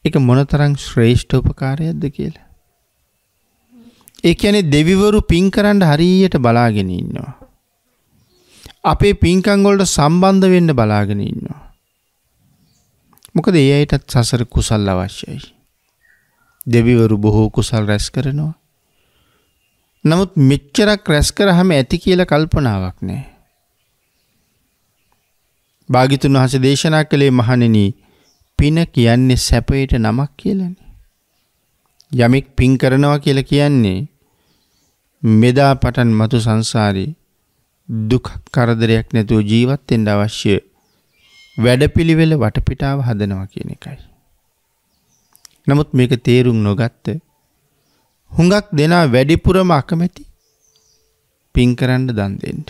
එක මොනතරං ශ්‍රේෂ්ඨ උපකාරයක්ද කියලා. ඒ ඇනෙ දෙවිවරු පින් කරන්න හරියට බලාගෙන ඉන්නවා. අපේ පින්කංගොල්ට සම්බන්ධ වෙන්න බලාගෙන ඉන්නවා. මොකද ඒ අයටත් සසර කුසල් අවශ්‍යයි. දෙවිවරු බොහෝ කුසල් රැස් කරනවා. නමුත් මෙච්චරක් රැස් කරහම ඇති කියල කල්පනාවක් නෑ. භාගිතුන් වහස දේශනා කළේ මහණෙන පින කියන්නේ සැපයට නමක් කියලන. යමෙක් පින් කරනවා කියල කියන්නේ මෙදා පටන් මතු සංසාරී දුක් කරදරයක් නැතුව ජීවත්තෙන්ට අවශ්‍යය වැඩපිළිවෙල වටපිටාව හදනවා කියන එකයි. නමුත් මේක තේරුම් නොගත්ත හුඟක් දෙනා වැඩිපුරම අකමැති පින්කරන්න දන් දෙන්න.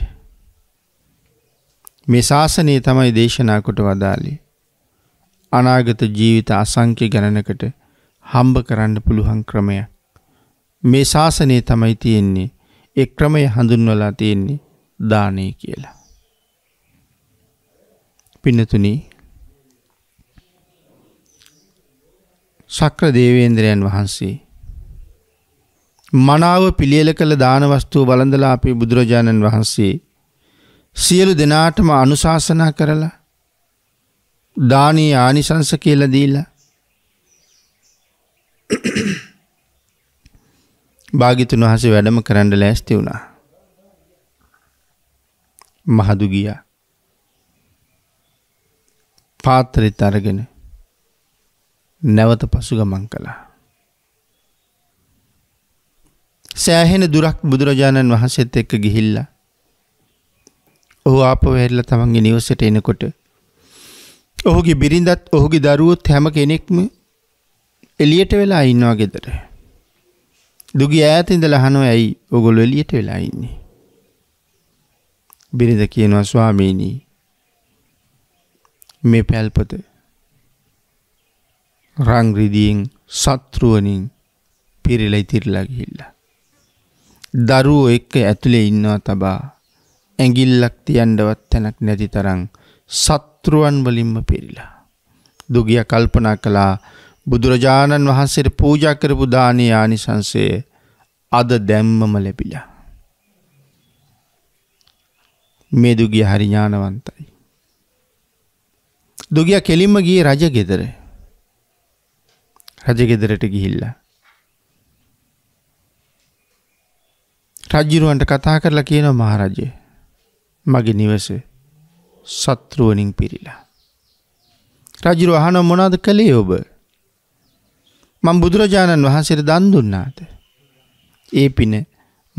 මේ ශාසනය තමයි දේශනා කොට වදාලේ. අනාගත ජීවිත අසංක්‍ය ගණනකට හම්බ කරන්න පුළුවන් ක්‍රමයක්. මේ ශාසනය තමයි තියෙන්නේ ඒ ක්‍රමය හඳුන්වලා තියෙන්නේ දානය කියලා. පින්නතුනි ශක්‍ර දේවේන්ද්‍රයන් වහන්සේ මනාව පිළියෙල කළ දාන වස්තුව වළඳලා අපේ බුදුරජාණන් වහන්සේ සියලු දෙනාටම අනුශාසනා කරලා දානීය ආනිසංස කියලා දීලා භාග්‍යතුන් වහන්සේ වැඩම කරන්න ලෑස්ති වුණා. මහදු ගියා. පාත්‍රෙත් අරගෙන නැවත පසුගමන් කළා. සෑහෙන දුරක් බුදුරජාණන් වහන්සේත් එක්ක ගිහිල්ල. ඔහු ආප වැල්ල තමන්ගේ නිවසට එනකොට. ඔහුගේ බිරිඳත් ඔහුගේ දරුවොත් හැම කෙනෙක්ම එලියට වෙලා ඉන්නවා ගෙදර. දුගි ඈතින්ද ලහනෝ ඇයි ඔගොල් එලියට වෙලා ඉන්නේ. බිරිඳ කියනවා ස්වාමීනී මේ පැල්පත රංග්‍රදියෙන් සත්‍රුවනින් පිරිල ඉතිරලා ගිහිල්ලා. දරුවෝ එක්ක ඇතුලේ ඉන්නවා තබා ඇඟිල්ලක් තියන්නවත් තැනක් නැති තරම් සත්‍රුවන් වලින්ම පිරිලා. දුගිය කල්පනා කළා බුදුරජාණන් වහන්සේට පූජා කරපු දානේ ආනිසංසය අද දැම්මම ලැබිලා. මේ දුගිය හරි ඥානවන්තයි. දුගිය කෙලින්ම ගිය රජ ගෙදර රජගෙදරට ගිහිල්ලා. රජ්ජිරුවන්ට කතා කරලා කියන මහරජය මගේ නිවස සත්‍රුවනින් පිරිලා. රජුරු අහන මොනාද කළේ ඔබ මං බුදුරජාණන් වහන්සේට දන් දුන්නාද. ඒ පින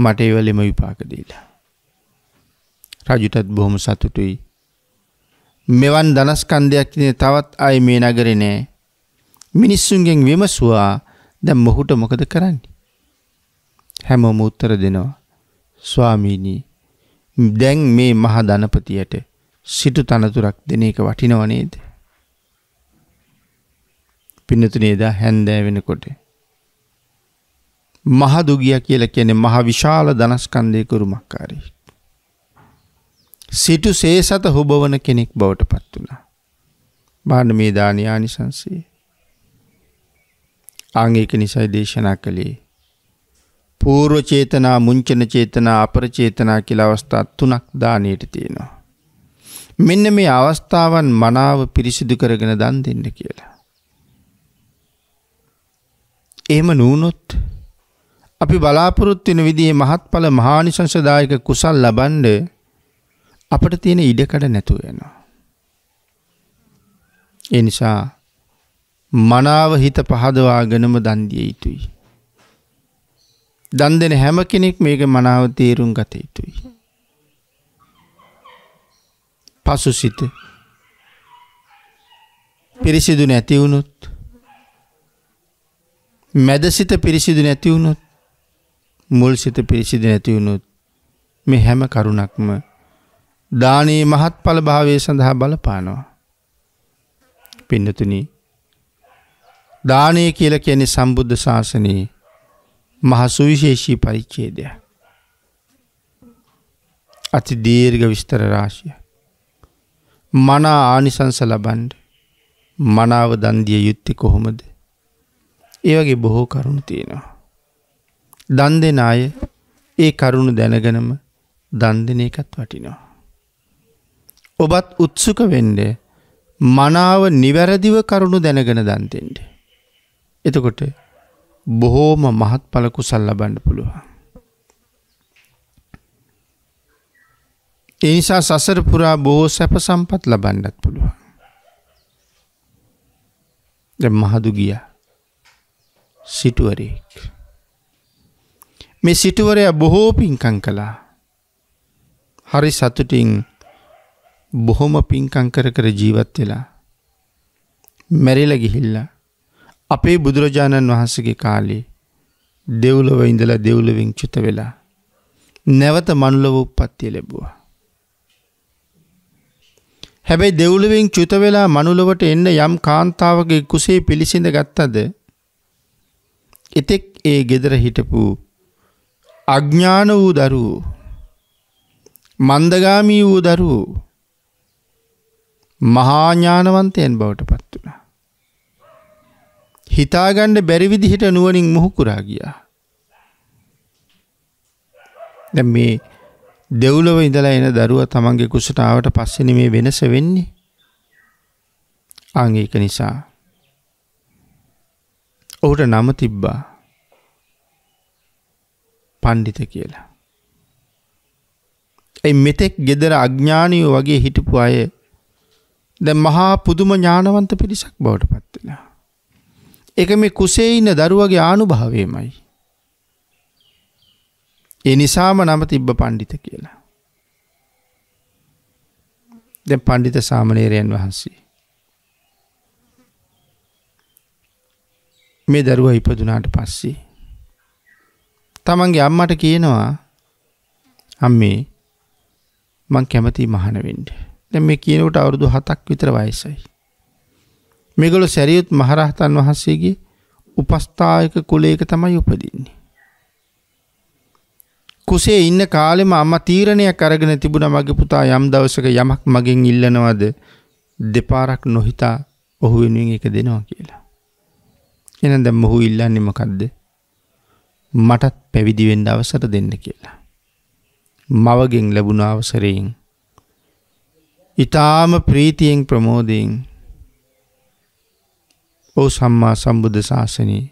මට එවලෙම විපාක දීලා. රජුටත් බොහොම සතුටුයි මෙවන් ධනස්කන්ධයක් ඉතින තවත් අය මේ නගරේ නෑ. මිනිස්සුන්ගෙන් විමසුවා දැන් මොහුට මොකද කරන්නේ? හැමෝම උත්තර දෙනවා. ස්වාමීනි දැන් මේ මහ ධනපතියට සිටු තනතුරක් දෙන එක වටිනව නේද? පින්නතුනේ දා හැන්දෑ වෙනකොට මහ දුගිය කියලා කියන්නේ මහ විශාල ධනස්කන්ධයේ කුරුමක්කාරී. සිටු සේසත හොබවන කෙනෙක් බවට පත් වුණා. බාන මේ දානයානිසන්සේ. ආංගේක නිසයි දේශනා කළේ. පූර්ව චේතනා මුංචන චේතනා අපරචේතනා කියලා අවස්ථාත් තුනක් දානයට තියෙනවා. මෙන්න මේ අවස්ථාවන් මනාව පිරිසිදු කරගෙන දන් දෙන්න කියලා. එහෙම නූනොත් අපි බලාපොරොත්වෙන විදිේ මහත්ඵල මහානිසංසදායක කුසල් ලබන්ඩ අපට තියෙන ඉඩකඩ නැතු වෙනවා. ඒ නිසා මනාව හිත පහදවාගෙනම දන්දිය යුතුයි. දන් දෙන හැම කෙනෙක් මේක මනාව තේරුම් ගත යුතුයි. පසු සිත පිරිසිදු නැතිවුණුත් මැද සිත පිරිසිදු නැතිවුණුත් මුල් සිත පිරිසිදු නැතිවුණුත් මෙ හැම කරුණක්ම දානයේ මහත්ඵල භාවය සඳහා බලපානවා. පින්නතුනි දානය කියල කියන්නේ සම්බුද්ධ ශාසනයේ මහසුවිශේෂී පරිච්චේදය. අති දීර්ග විස්තර රාශිය. මනා ආනිසංස ලබන්ඩ මනාව දන්දිය යුත්තේ කොහොමද. ඒවගේ බොහෝ කරුණු තියෙනවා. දන් දෙන අය ඒ කරුණු දැනගනම දන් දෙන එකත් වටිනවා. ඔබත් උත්සුක වෙන්ඩ මනාව නිවැරදිව කරුණු දැනගෙන දන්තෙන්ට. එතකොට බොහෝම මහත් පලකු සල් ලබන්න පුළුවන්. එනිසා සසර පුරා බොහෝ සැප සම්පත් ලබන්නත් පුළුවන්. ද මහදු ගිය සිටුවරයෙක්. මේ සිටුවරය බොහෝ පින්කං කලා හරි සතුටින් බොහොම පින්කං කර කර ජීවත් වෙලා. මැරිල ගිහිල්ලා. අපේ බුදුරජාණන් වහන්සගේ කාලේ දෙව්ලොව ඉඳලා දෙව්ලොවින් චුත වෙලා. නැවත මනුලව උපත්තිය ලැබවා. හැබැයි දෙව්ලුවෙන් චුත වෙලා මනුලොවට එන්න යම් කාන්තාවගේ කුසේ පිළිසිඳ ගත්තද එතෙක් ඒ ගෙදර හිටපු අඥ්ඥාන වූ දරුවූ මන්දගාමී වූ දරුවූ මහාඥානවන්තයන් බවට පත් වුණා. හිතාගණ්ඩ බැරිවිදිහිට නුවනින් මුහුකුරා ගියා. දැ මේ දෙව්ලව ඉඳලා එන දරුව තමන්ගේ කුසටාවට පස්සෙන මේ වෙනස වෙන්නේ. ආංගේක නිසා. ඔහුට නම තිබ්බා පණ්ඩිත කියලා. ඇයි මෙතෙක් ගෙදර අඥ්ඥානයෝ වගේ හිටපු අය දැ මහා පුදුම ඥානවන්ත පිරිසක් බවට පත්වෙලා. එක මේ කුසේ ඉන්න දරුවගේ ආනු භාවයමයි. එනිසාම නම තිබ්බ පණ්ඩිත කියලා. දැ පණ්ඩිත සාමනේරයන් වහන්සේ. මේ දරුව ඉපදුනාට පස්සේ. තමන්ගේ අම්මට කියනවා අම්මේ මං කැමති මහනවෙන්ඩ. දැන් මේ කියනකොට අවුරුදු 7ක් විතර වයසයි. මේගොල්ලෝ සැරියුත් මහරහතන් වහන්සේගේ උපස්ථායක කුලයක තමයි උපදින්නේ. කුසේ ඉන්න කාලෙම අම්මා තීරණයක් අරගෙන තිබුණා මගේ පුතා යම් දවසක යමක් මගෙන් ඉල්ලනවද දෙපාරක් නොහිතා ඔහු වෙනුවෙන් එක දෙනවා කියලා. එහෙනම් දැන් මොහු ඉල්ලන්නේ මොකද්ද? මටත් පැවිදි වෙන්න අවසර දෙන්න කියලා. මවගෙන් ලැබුණ අවසරයෙන් ඊ타ම ප්‍රීතියෙන් ප්‍රමෝදයෙන් ඔහු සම්මා සම්බුද්ධ ශාසනයේ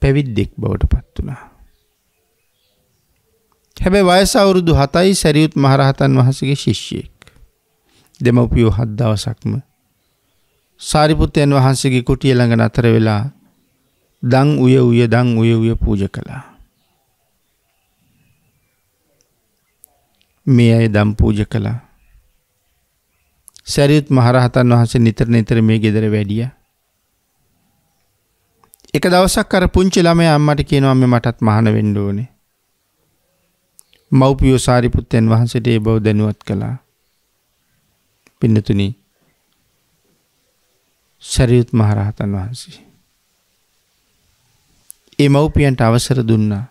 පැවිද්දෙක් බවට පත් වුණා. හැබැයි වයස අවුරුදු 7යි සරියුත් මහරහතන් වහන්සේගේ ශිෂ්‍යයෙක්. දෙමව්පියෝ 7 දවසක්ම සාරිපුත්යන් වහන්සේගේ කුටිය ළඟ නතර වෙලා දන් උය උය දන් උය උය පූජ කළා. මේ අය දම් පූජ කළා. සැරියුත් මහරහතන් වහන්සේ නිතර නිතර මේ ගෙදර වැඩිය. එක දවසක් කර පුංචි ළමය අම්මට කියනවා මේ මටත් මහන වෙන්න ඕනේ. මව්පියෝ සාරිපුත්තයන් වහන්සට ඒ බව දැනුවත් කළා. පින්නතුනී සැරියුත් මහරහතන් වහන්සේ. ඒ මව්පියන්ට අවසර දුන්නා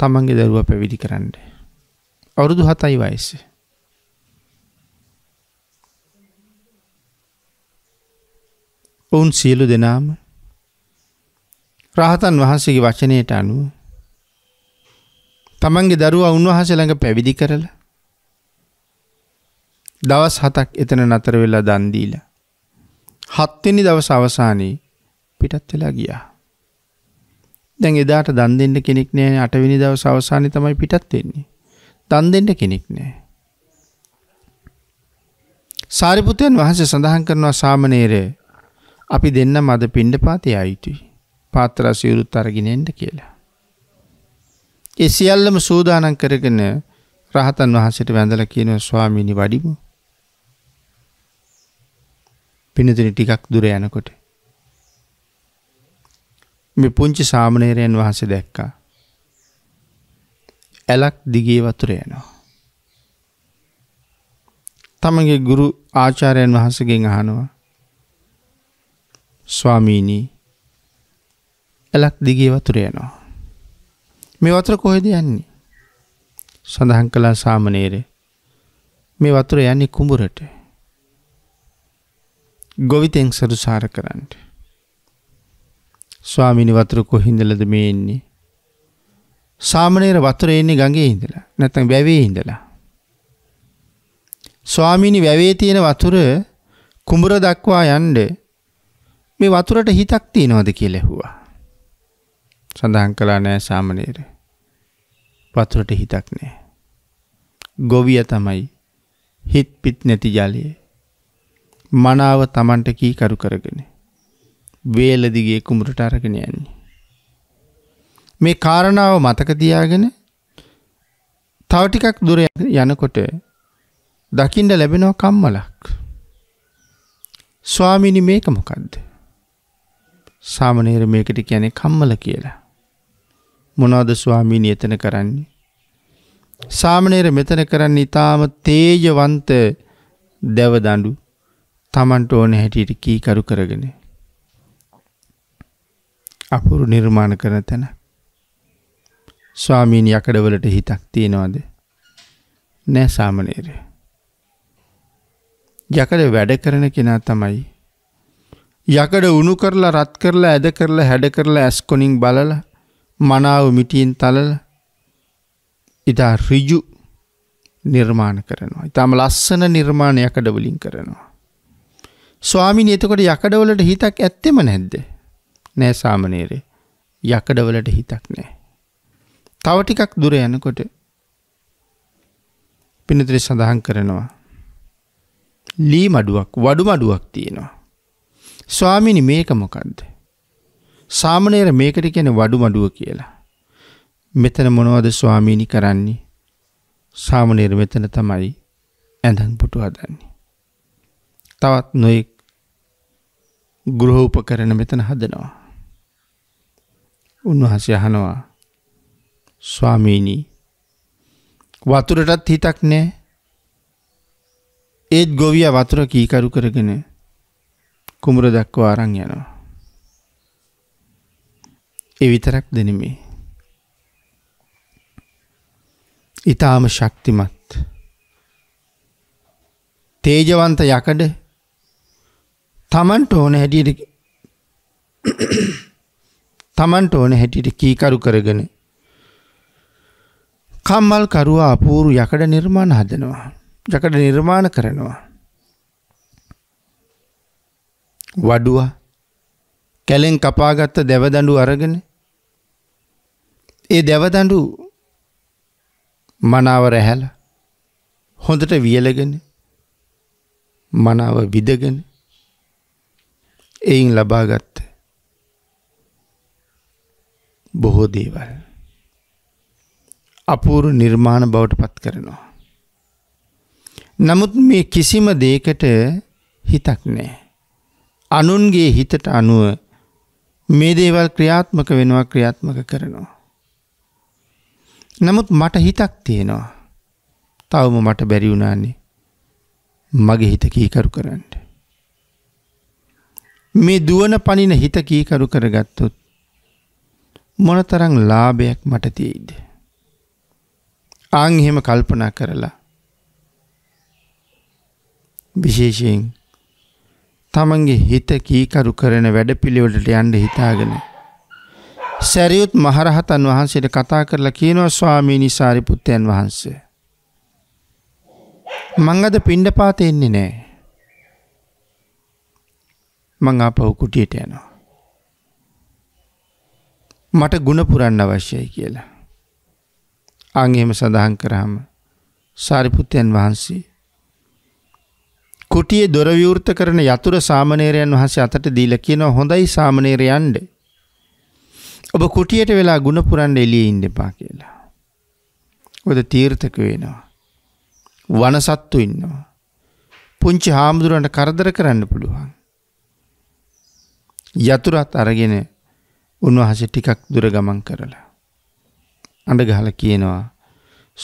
තමන්ගේ දරුව පැවිදි කරන්න. අවුරුදු හතයි වයසේ. ඔවුන් සියලු දෙනාම රහතන් වහන්සේගේ වචනයට අනුව තමන්ගේ දරුව උන්වහස ළඟ පැවිදි කරල දවස් හතක් එතන නතර වෙලා දන්දීල හත්වෙනි දවස අවසානයේ පිටත් වෙලා ගියා දැන් එදාට දන් දෙන්න කෙනෙක් නෑ අටවිනි දවස අවසානය තමයි පිටත් වෙන්නේ දන් දෙන්න කෙනෙක් නෑ සාරිපුතයන් වහන්සේ සඳහන් කරනවා සාමනේරය අපි දෙන්න මද පිණ්ඩ පාතය අයුතුයි පාතරසිවුරුත් අරගෙනෙන්ට කියලා. එසිියල්ලම සූදානන් කරගෙන රහතන් වහන්සට වැඳල කියනව ස්වාමිණි වඩිමු. පිනතින ටිකක් දුර යනකොට. මෙ පුංචි සාමනේරයන් වහස දැක්කා. ඇලක් දිගේ වතුර යනවා. තමගේ ගුරු ආචාරයන් වහසගෙන් අහනවා ස්වාමීණී ඇලක් දිගේ වතුර යනවා. මේ වතුර කොහෙද යන්නේ. සඳහන් කලා සාමනේරේ මේ වතුර යන්නේ කුඹුරට. ගොවිතෙන් සරුසාර කරන්නට. ස්වාමිනි වතුර කොහින්දලද මේ එන්නේ. සාමනේර වතුර එන්නේ ගඟේ ඉඳලා නැත්තම් වැවේ ඉඳලා. ස්වාමිනි වැවේ තියෙන වතුර කුඹුර දක්වා යන්ඩ මේ වතුරට හිතක් තියෙනවද කියලා ඇහුවා. සඳහන් කළා නෑ සාමණේර. වතුරට හිතක් නෑ. ගොවිය තමයි හිත් පිත් නැති ජලයේ මනාව තමන්ට කීකරු කරගෙන වේලදිගේ කුමරට අරගෙන යන්නේ. මේ කාරණාව මතක තියාගෙන තව ටිකක් දුර යනකොට දකින්න ලැබෙනවා කම්මලක්. ස්වාමිනි මේක මොකද්ද? සාමනේර මේකට කියන්නේ කම්මල කියලා. මොනවද ස්වාමීනි එතන කරන්නේ? සාමනේර මෙතන කරන්නේ ඊටාම තේජවන්ත දැව දඬු Tamanට ඕන හැටියට කීකරු කරගෙන අපුරු නිර්මාණ කරන තැන ස්වාමීනි යකඩවලට හිතක් තියනවාද? නෑ සාමනේර. යකඩ වැඩ කරන කෙනා තමයි යකඩ උණු කරලා රත් කරලා ඇද කරලා හැඩ කරලා ඇස්කොනින් බලල මනාව මිටියෙන් තලල ඉතා රිජු නිර්මාණ කරනවා. ඉතාම ලස්සන නිර්මාණ යකඩවලින් කරනවා. ස්වාමිනි එතකොට යකඩවලට හිතක් ඇත්තෙම නැද්ද. නෑ සාමනේරේ යකඩවලට හිතක් නෑ. තව ටිකක් දුර යනකොට පිනතුරි සඳහන් කරනවා. ලී මඩුවක් වඩු මඩුවක් තියෙනවා. ස්වාමිනි මේක මොකක්ද. සාමනේර මේකට කියන වඩු මඩුව කියලා. මෙතන මොනවද ස්වාමීණි කරන්නේ. සාමනේර මෙතන තමයි ඇඳන් පුටු හදන්නේ. තවත් නොයෙක් ගෘහෝප කරන මෙතන හදනවා. උන්වහසේ අහනවා ස්වාමීණී වතුරටත් හිතක් නෑ ඒත් ගොවිය වතුර කීකරු කරගෙන කුඹුර දක්වා අරන් යනවා. ඒ විතරක් දෙනෙමේ. ඊටාම ශක්තිමත් තේජවන්ත යකඩ තමන්ට ඕන හැටියට තමන්ට ඕන හැටියට කීකරු කරගෙන කම්මල් කරුවා අපූරු යකඩ නිර්මාණ හදනවා. යකඩ නිර්මාණ කරනවා. වඩුව කැලෙන් කපාගත්ත දැවදඬු අරගෙන ඒ දැවදඬු මනාව රැහැල හොඳට වියලගෙන මනාව විදගෙන එයින් ලබාගත්ත බොහෝ දේවල් අපූරු නිර්මාණ බවට පත් කරනවා. නමුත් මේ කිසිම දේකට හිතක් නෑ. අනුන්ගේ හිතට අනුව මේ දේවල් ක්‍රියාත්මක වෙනවා ක්‍රියාත්මක කරනවා. නමුත් මට හිතක් තියෙනවා. තවම මට බැරි වුණාන්නේ මගේ හිත කීකරු කරන්න. මේ දුවන පනින හිත කීකරු කරගත්තොත් මොනතරං ලාභයක් මට තියෙයිද. ආංහෙම කල්පනා කරලා විශේෂයෙන් තමන්ගේ හිත කීකරු කරන වැඩපිළිවෙලට යන්න හිතාගෙන. සැරියුත් මහරහතන් වහන්සේට කතා කරලා කියනව ස්වාමීනි සාරිපුත්තයන් වහන්සේ. මං අද පිණ්ඩ පාත එන්නේ නෑ. මං ආපහු කුටියට යනවා. මට ගුණ පුරන්න අවශ්‍යයි කියලා. අං එහෙම සඳහන් කරාම සාරිපුත්තයන් වහන්සේ කුටියේ දොර විවෘත කරන යතුර සාමණේරයන් වහන්සේ අතට දීලා කියනවා හොඳයි සාමණේරයන්ඩ. ඔබ කුටියට වෙලා ಗುಣ පුරන්න එළියේ ඉන්න එපා කියලා. ඔද තීර්ථක වෙනවා. වනසත්තු ඉන්නවා. පුංචි හාමුදුරන්ට කරදර කරන්න පුළුවන්. යතුරත් අරගෙන උන්වහන්සේ ටිකක් දුර ගමන් කරලා. අඬ ගහලා කියනවා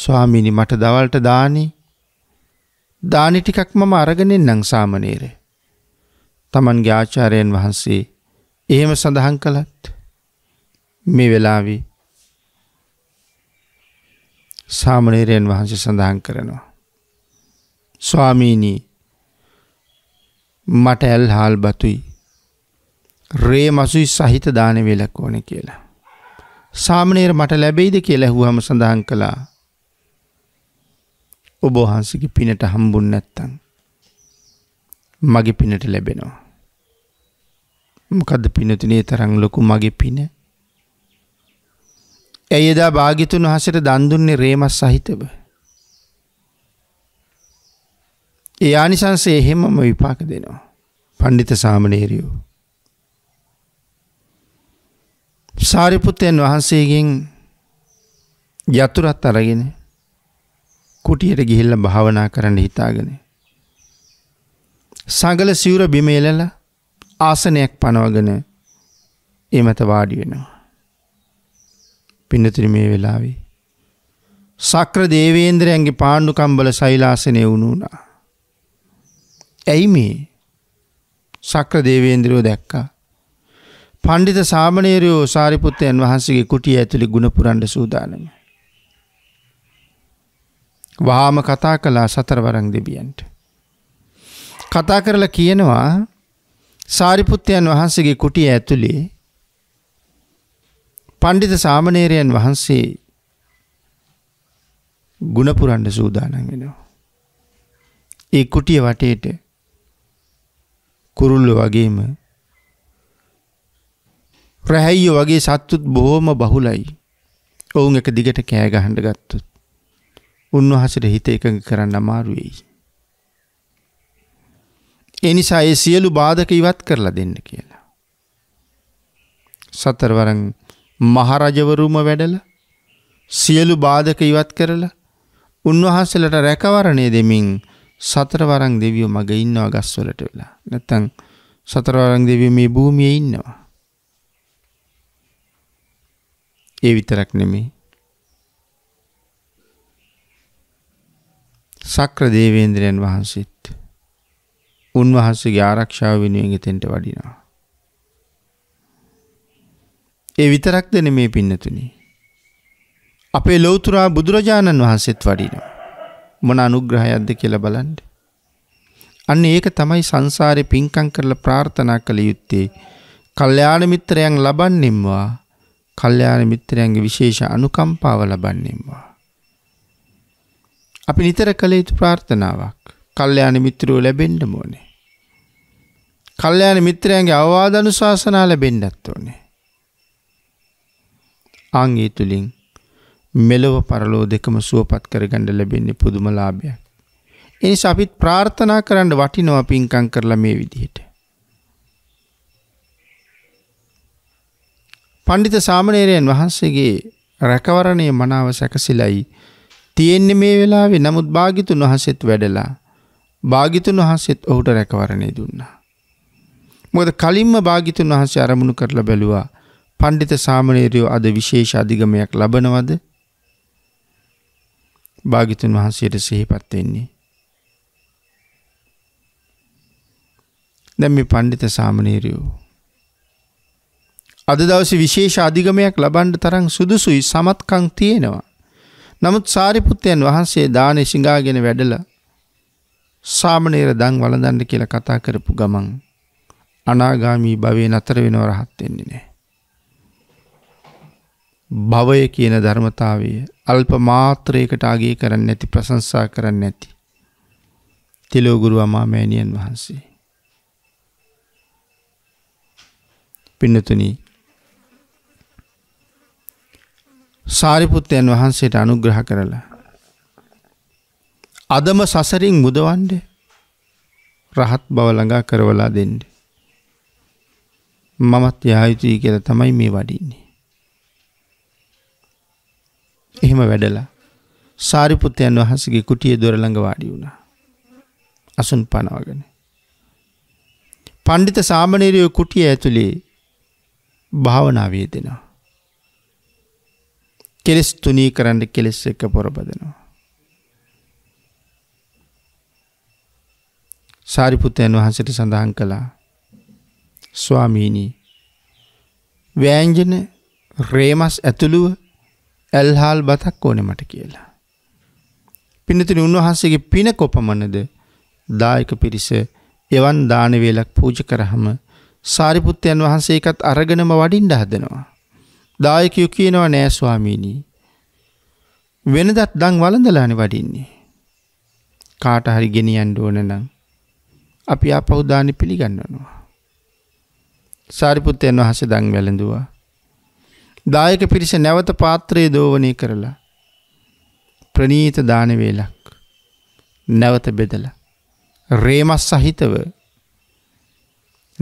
ස්වාමීනි මට දවල්ට දානේ දානි ටිකක් මම අරගෙනෙන්නම් සාමනීරේ. තමන් ග්‍යාචාරයෙන් වහන්සේ එහෙම සඳහන් කළත් මේ වෙලාවී සාමනේරයෙන් වහන්සේ සඳහන් කරනවා. ස්වාමීනී මට ඇල් හාල් බතුයි රේ මසුයි සහිත දාන වෙලක් ඕන කියලා. සාමනේර මට ලැබෙයිද කියලා හුහම සඳහන් කලා ඔබහන්සගේ පිනට හම්බුන් නැත්තං. මගේ පිනට ලැබෙනවා. මොකද පිනතිනේ තරං ලොකු මගේ පින. ඇයදා භාගිතුන් හසට දන්දුන්නේ රේමස් සහිතව. ඒ ආනිසන්සේ එහෙමම විපාක දෙනවා. පණ්ඩිත සාමනේරියෝ. සාරිපුත්තයන් වහන්සේගෙන් යතුරත් අරගෙන කුටියට ගිහිල්ල භාවනා කරන්න හිතාගෙන. සගල සිවුර බිමේලල ආසනයක් පනවගෙන එමත වාඩියෙනවා. පින්නතිරි මේ වෙලාවේ. සක්‍ර දේවේන්ද්‍රයන්ගේ පාණ්ඩුකම්බල සෛලාසනය වුණුනා. ඇයි මේ සක්‍ර දේවේන්ද්‍රයෝ දැක්කා. පණ්ඩිත සාමනේරයෝ සාරිපුත්තයන් වහන්සගේ කුටිය ඇතුළි ගුණපුරන්ඩ සූදානම. වහාම කතා කළා සතරවරං දෙවියන්ට. කතා කරලා කියනවා සාරිපුත්තයන් වහන්සේගේ කුටිය ඇතුළේ පණ්ඩිත සාමණේරයන් වහන්සේ ගුණපුරන්ඩ සූදානම් වෙනවා. ඒ කුටිය වටේට කුරුල්ල වගේම ප්‍රැහැයිය වගේ සත්තුත් බොහෝම බහුලයි ඔවුන් එක දිගට කෑගහන්ඩ ගත්තුත්. උන්වහසට හිත එකඟ කරන්න අමාරුවෙයි. එනිසා ඒ සියලු බාධක ඉවත් කරලා දෙන්න කියලා. සතරවරන් මහරජවරුම වැඩල සියලු බාධක ඉවත් කරලා උන්වහන්සලට රැකවරණය දෙමින් සතරවරං දෙවියෝ මග ඉන්නවා ගස්වලට වෙලා නැත්තං සතරවරං දෙවිය මේ භූමිය ඉන්නවා. ඒ විතරක් නෙමේ සක්‍ර දේවේන්ද්‍රයන් වහන්සේත් උන්වහන්සේගේ ආරක්ෂාව වෙනුවෙන් එතෙන්ට වඩිනවා. ඒ විතරක් දෙන මේ පින්නතුනි. අපේ ලෝතුරා බුදුරජාණන් වහන්සේත් වඩිනවා. මොන අනුග්‍රහයක්ද කියලා බලන්න. අන්න ඒක තමයි සංසාරය පින්කං කරලා ප්‍රාර්ථනා කළ යුත්තේ. කල්්‍යයාන මිත්‍රයන් ලබන්නෙම්වා කල්්‍යයාන මිත්‍රයන්ගේ විශේෂ අනුකම්පාව ලබන්නෙම්වා. අපි නිතර කළ යුතු ප්‍රාර්ථනාවක් කල්්‍යයාන මිත්‍රෝ ලැබෙන්ඩ මෝනේ. කල්්‍යයාන මිත්‍රයන්ගේ අවවාධනු ශාසනා ලැබෙන්ඩත් ඕනේ. අංගේ තුළින් මෙලොව පරලෝ දෙකම සුවපත් කරගඩ ලැබෙන්නේ පුදුම ලාභයක්. එනි සපිත් ප්‍රාර්ථනා කරන්න වටිනව පින්කං කරලා මේ විදිහට. පණ්ඩිත සාමනේරයන් වහන්සේගේ රැකවරණය මනාව සැකසිලයි තියෙන්නේ මේ වෙලාවේ නමුත් භාගිතුන් වහන්සෙත් වැඩලා භාගිතුන් වහන්සෙත් ඔහුට රැකවරණය දුන්නා. මොකද කලින්ම භාගිතුන් වහන්සේ අරමුණු කරලා බැලුවා පණ්ඩිත සාමණේරයෝ අද විශේෂ අධිගමයක් ලබනවද? භාගිතුන් වහන්සේට සිහිපත් වෙන්නේ. දැන් මේ පණ්ඩිත සාමණේරයෝ අද දවසේ විශේෂ අධිගමයක් ලබන්න තරම් සුදුසුයි සමත්කම් තියෙනවා. නමුත් සාරිපුත්තයන් වහන්සේ දාන සිංගාගෙන වැඩල සාමනේර දං වලදන්න කියලා කතා කරපු ගමන් අනාගාමී භවේ නතර වෙනව රහත් වෙන්නේ නෑ. භවය කියන ධර්මතාවය අල්ප මාත්‍රයකට අගේ කරන්න ඇති ප්‍රසංසා කරන්න ඇති. තිලෝගුරු අමාමෑණියන් වහන්සේ. පින්නතුනී සාරිපුත්තයන් වහන්සේට අනුග්‍රහ කරලා. අදම සසරින් මුදවන්ඩ රහත් බව ළඟා කරවලා දෙන්න. මමත් යායුතුයි කියල තමයි මේ වඩින්නේ. එහෙම වැඩලා සාරිපුත්තයන් වහසගේ කුටිය දොරළඟ වාඩි වුණා. අසුන් පනවගෙන. පණ්ඩිත සාමනේරයෝ කුටිය ඇතුළේ භාවනාවේ දෙෙනවා. කෙලෙස් තුනී කරන්න කෙලෙස් එක පොරබදනවා. සාරිපුත්තයන් වහන්සට සඳහන් කළා ස්වාමීණී වෑංජන රේමස් ඇතුළුව ඇල්හාල් බතක් ඕන මට කියලා. පිනතින උන්වහන්සේගේ පින කොපමණද දායක පිරිස එවන් දානවේලක් පූජ කරහම සාරිපුත්තයන් වහන්සේකත් අරගෙනම වඩින්ඩ හදනවා. දායකයු කියනවා නෑ ස්වාමීනී. වෙනදත් දං වළඳලාන වඩින්නේ. කාට හරි ගෙනියන්න ඕන නම් අපි අපහුදානි පිළිගන්නනවා. සාරිපුත්තයන් වහස දං වැළඳවා. දායක පිරිස නැවත පාත්‍රයේ දෝවනය කරලා ප්‍රනීත දානවේලක් නැවත බෙදලා රේමස් සහිතව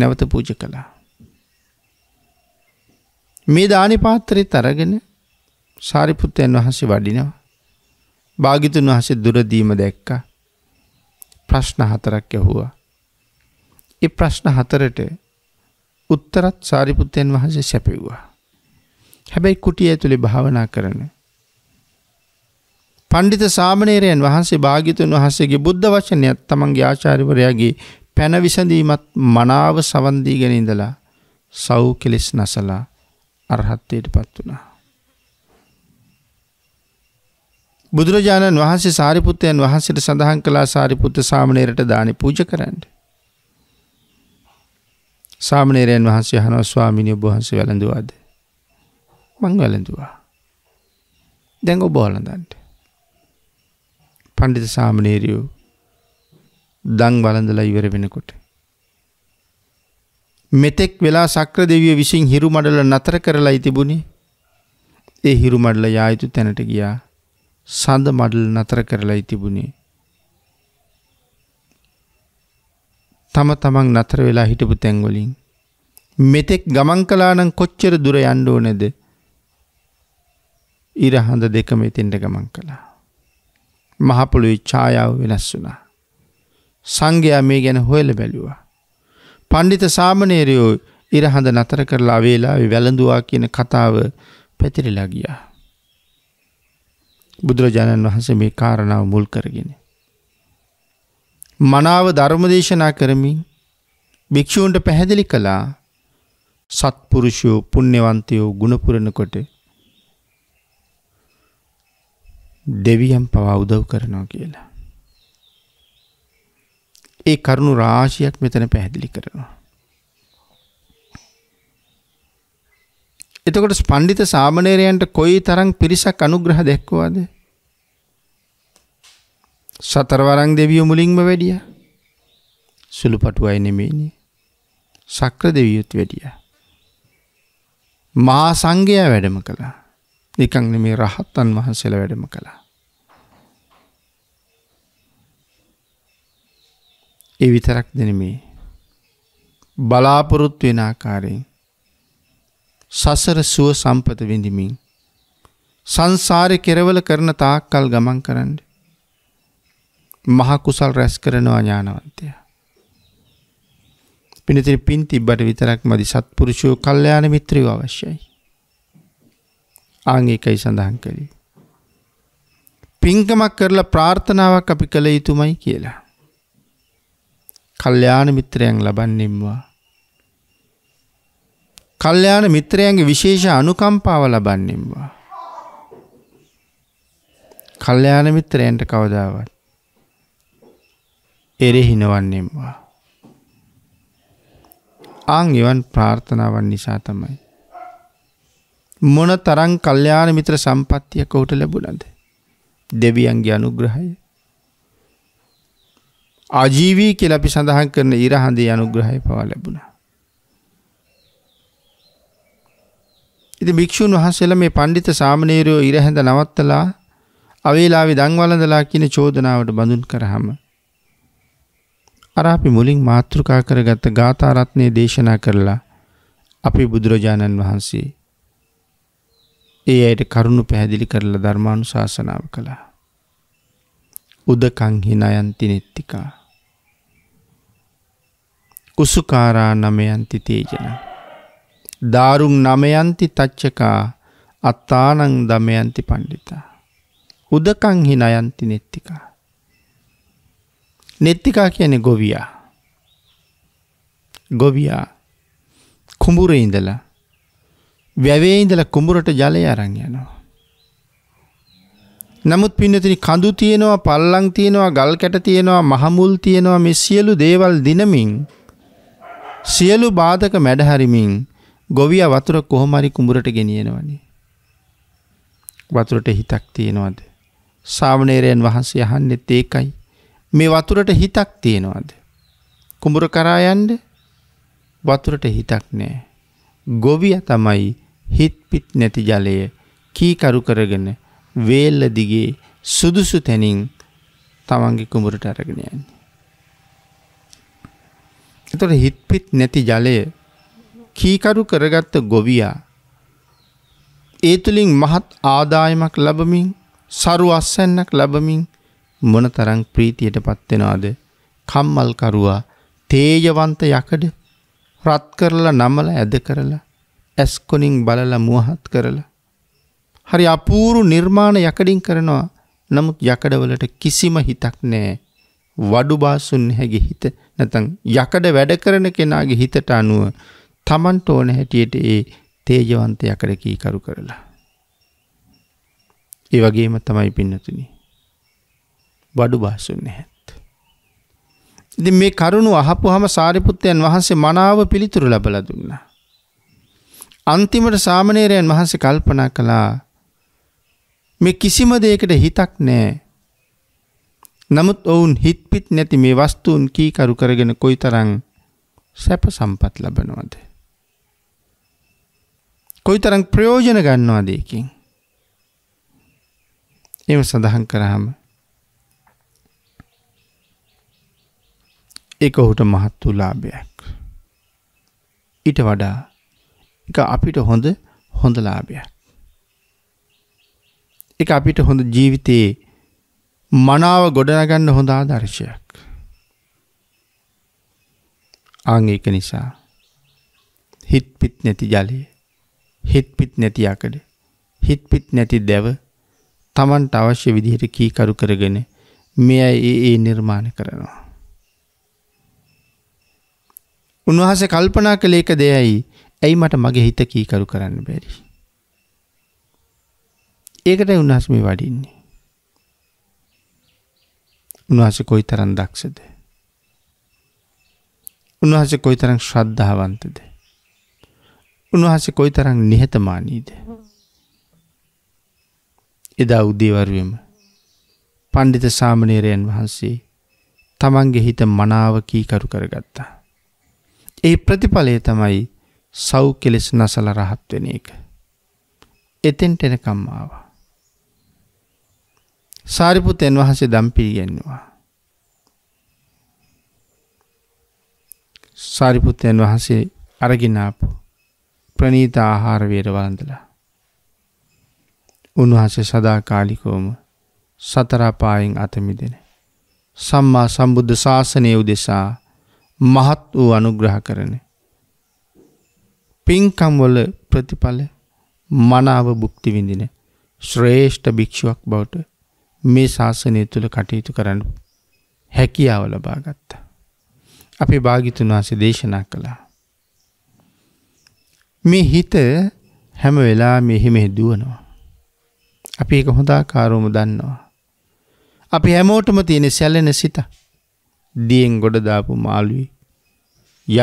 නැවත පූජ කළා. මේ දානි පාත්‍රය තරගෙන සාරිපුත්තයන් වහන්සේ වඩිනවා. භාගිතුන් වහසේ දුරදීම දැක්ක ප්‍රශ්න හතරක් යැහුවා. එ ප්‍රශ්න හතරට උත්තරත් සාරිපුත්තයන් වහන්සේ සැපෙව්වා. හැබැයි කුටිය ඇතුළි භාවනා කරන. පණ්ඩිත සාමනේරයන් වහන්සේ භාගිතුන් වහන්සේගේ බුද්ධ වචනයක් තමන්ගේ ආචාරිවරයාගේ පැනවිසඳීමත් මනාව සවන්දීගෙන ඉඳලා සව් කෙලෙස් නසලා අරහත්වයට පත් වනා. බුදුරජාණන් වහන්සේ සාරිපුත්තයන් වහන්සට සඳහන් කලා සාරිපුත්ත සාමනේරයට දානි පූජ කරන්න. සාමනේරයන් වහන්සේ හනව ස්වාමිනිය බහන්ස වැළඳවාද. මං වැළඳවා. දැඟ බෝලඳන්ට. පණ්ඩිත සාමනේරියෝ දං බලඳලා ඉවර වෙනකොට. මෙතෙක් වෙලා සක්‍ර දෙවිය විසින් හිරු මඩල නතර කරලා ඉතිබුණේ ඒ හිරු මඩල යායුතු තැනට ගියා සඳ මඩල් නතර කරලා ඉතිබුණේ. තම තමන් නතර වෙලා හිටපු තැන්වලින්. මෙතෙක් ගමන් කලානං කොච්චර දුර යණ්ඩෝ නැද ඉරහඳ දෙකම එතෙන්ට ගමන් කළා. මහපොළුයි ඡායාව වෙනස් වුනා. සංඝයා මේ ගැන හොයල බැලුවා. පණ්ඩිත සාමනේරයෝ ඉරහඳ නතර කරලා වේලා වැළඳවා කියන කතාව පැතිරිලා ගියා. බුදුරජාණන් වහන්සේ මේ කාරණාව මුල් කරගෙන. මනාව ධර්මදේශනා කරමින් භික්‍ෂූන්ට පැහැදිලි කළා සත්පුරුෂයෝ පුුණ්‍යවන්තයෝ ගුණපුරණකොට දෙවියම් පවා උදව් කරනවා කියලා. ඒ කරුණු රාශියක් මෙතන පැහැදිලි කරනවා. එතකොට ස්පණ්ඩිත සාමණේරයන්ට කොයි තරම් පිරිසක් අනුග්‍රහ දැක්වුවද? සතරවරන් දෙවියෝ මුලින්ම වැඩියා. සුළුපටු අය නෙමෙයිනේ. සක්‍ර දෙවියොත් වැඩියා. මහා සංඝයා වැඩම කළා. නිකන් නෙමෙයි රහතන් වහන්සේලා වැඩම කළා. ඒ විතරක් දෙනමේ. බලාපොරොත්තු වෙන ආකාරයෙන් සසර සුව සම්පත විඳිමින් සංසාරය කෙරවල කරන තාක්කල් ගමන් කරන්න. මහකුසල් රැස් කරනවා ඥානවන්තය. පිනතිරි පින් තිබ්බට විතරක් මදි සත්පුරුෂෝ කල්්‍යයාන මිත්‍රිව අවශ්‍යයි. ආංගේකයි සඳහන් කළේ. පින්කමක් කරලා ප්‍රාර්ථනාවක් අපි කළ යුතුමයි කියලා. කල්්‍යයාන මිත්‍රයන් ලබන්නෙම්වා. කල්්‍යයාන මිත්‍රයන්ගේ විශේෂ අනුකම්පාව ලබන්නෙම්වා. කල්්‍යයාන මිත්‍රයන්ට කවදාවත්. එරෙහිනවන්නෙම්වා. ආං එවන් ප්‍රාර්ථනාවන් නිසා තමයි. මොන තරං කල්්‍යාන මිත්‍ර සම්පත්තියක් ඔහුට ලැබුණද. දෙවියන්ගේ අනුග්‍රහය අජීවී කියලා අපි සඳහන් කරන ඉරහඳේ අනුග්‍රහය පවා ලැබුණා. ඉති භික්‍ෂූන් වහසල මේ පණ්ඩිත සාමනේරයෝ ඉරහැඳ නවත්තලා අවේලාවි දංවලඳලා කියන චෝදනාවට බඳුන් කරහම. අරාපි මුලින් මාතෘකා කරගත්ත ගාථරත්නය දේශනා කරලා අපි බුදුරජාණන් වහන්සේ ඒ අයට කරුණු පැහැදිලි කරලා ධර්මාණු ශාසනාව කළා. උදකංහිනයන්ති නෙත්තිකා කුසුකාරා නමයන්ති තේජන. දාරුම් නමයන්ති තච්චකා අත්තානං දමයන්ති පණ්ඩිතා. උදකං හි නයන්ති නෙත්තිකා. නෙත්තිකා කියන ගොවියා. ගොවියා කුඹුර ඉඳලා වැවේ ඉඳලා කුඹුරට ජලය අරං යනවා. නමුත් පින්නතිනි කඳු තියෙනවා පල්ලං තියෙනවා ගල් කැට තියෙනවා මහමුල් තියෙනවා මෙ සියලු දේවල් දිනමින් සියලු බාධක මැඩහැරිමින් ගොවිය වතුර කොහොමරි කුඹරට ගෙනියනවනේ. වතුරට හිතක් තියෙනවද. සාමනේරයන් වහන්සේ යහන්නෙත් ඒකයි. මේ වතුරට හිතක් තියෙනවද. කුඹුර කරායන්ඩ වතුරට හිතක් නෑ. ගොවිය තමයි හිත් පිත් නැති ජලය කීකරු කරගෙන වේල්ල දිගේ සුදුසු තැනින් තමන්ගේ කුඹුරට අරගෙනයන්නේ. එතොට හිත්පිත් නැති ජලය කීකරු කරගත්ත ගොවියා ඒ තුළින් මහත් ආදායමක් ලබමින් සරු අස්සැන්නක් ලබමින් මොන තරං ප්‍රීතියට පත්වෙනවාද කම්මල්කරුවා තේජවන්ත යකඩ රත් කරලා නමල ඇද කරලා ඇස්කොනින් බලල මුවහත් කරලා. හරි අපූරු නිර්මාණ යකඩින් කරනවා නමුත් යකඩවලට කිසිම හිතක් නෑ වඩුබාසුන් හැගේ හිත නැතන් යකඩ වැඩ කරන කෙනාගේ හිතට අනුව තමන්ට ඕන හැටියට ඒ තේජවන්ත යකඩ කීකරු කරලා. ඒ වගේම තමයි පින්නතුනි. වඩු බාසුන් නැහැත්. ඉති මේ කරුණු අහපු හම සාරිපුත්තයන් වහන්සේ මනාව පිළිතුරු ලබල දුන්නා. අන්තිමට සාමනේරයන් වහන්සේ කල්පනා කළා මේ කිසිම දෙයකට හිතක් නෑ නමුත් ඔවුන් හිත්පිත් නැති මේ වස්තුූන් කීකරු කරගෙන කොයි තරං සැප සම්පත් ලබනවාද. කොයි තරං ප්‍රයෝජන ගන්නවාදයකින්. එම සඳහන් කරහම එක ඔහුට මහත් වූලාභයක්. ඊට වඩා එක අපිට හොඳ හොඳ ලාභයක්. එක අපිට හොඳ ජීවිතයේ මනාව ගොඩනගන්න හොඳ ආදර්ශයක්. ආන් ඒක නිසා හිත් පිට නැති ජලය හිත් පිට නැති යකඩ හිත් පිට නැති දැව Tamanට අවශ්‍ය විදිහට කීකරු කරගෙන මෙය ඒ ඒ නිර්මාණ කරනවා. උන්වහසේ කල්පනා කළ එක දෙයයි ඇයි මට මගේ හිත කීකරු කරන්න බැරි. ඒකට උන්හස්මි වඩින්නේ. උන්වහස කොයි තරන් දක්ෂද. උන්වහස කොයි තරං ශ්‍රද්ධාවන්තද. උන්වහස කොයි තරං නිහතමානීද. එදා උදේවරුවම පණ්ඩිත සාමනේරයන් වහන්සේ තමන්ගේ හිත මනාව කීකරු කරගත්තා. ඒ ප්‍රතිඵලය තමයි සෞ කෙලෙස් නසල රහත්වෙන එක. එතෙන්ට එනකම්මාවා. සාරිපුතෙන් වහන්සේ දම් පිළිගෙන්වා. සාරිපුත්තයන් වහන්සේ අරගෙනාපු ප්‍රනීත ආහාර වේර වළඳලා. උන්වහන්සේ සදාකාලිකෝම සතරාපායෙන් අතමිදෙන. සම්මා සම්බුද්ධ ශාසනය උදෙසා මහත් වූ අනුග්‍රහ කරන. පින්කම්වල ප්‍රතිඵල මනාව බුක්තිවිඳින ශ්‍රේෂ්ඨ භික්‍ෂුවක් බවට මේ ශාසනය තුළ කටයුතු කරන්න හැකියාව ලබා ගත්තා. අපි භාගිතුන් වහසේ දේශනා කළා. මේ හිත හැම වෙලා මෙහෙමෙ දුවනවා. අපි එක හොඳා කාරුම දන්නවා. අපි හැමෝටම තියෙන සැලෙන සිත දියෙන් ගොඩදාපු මාළුවී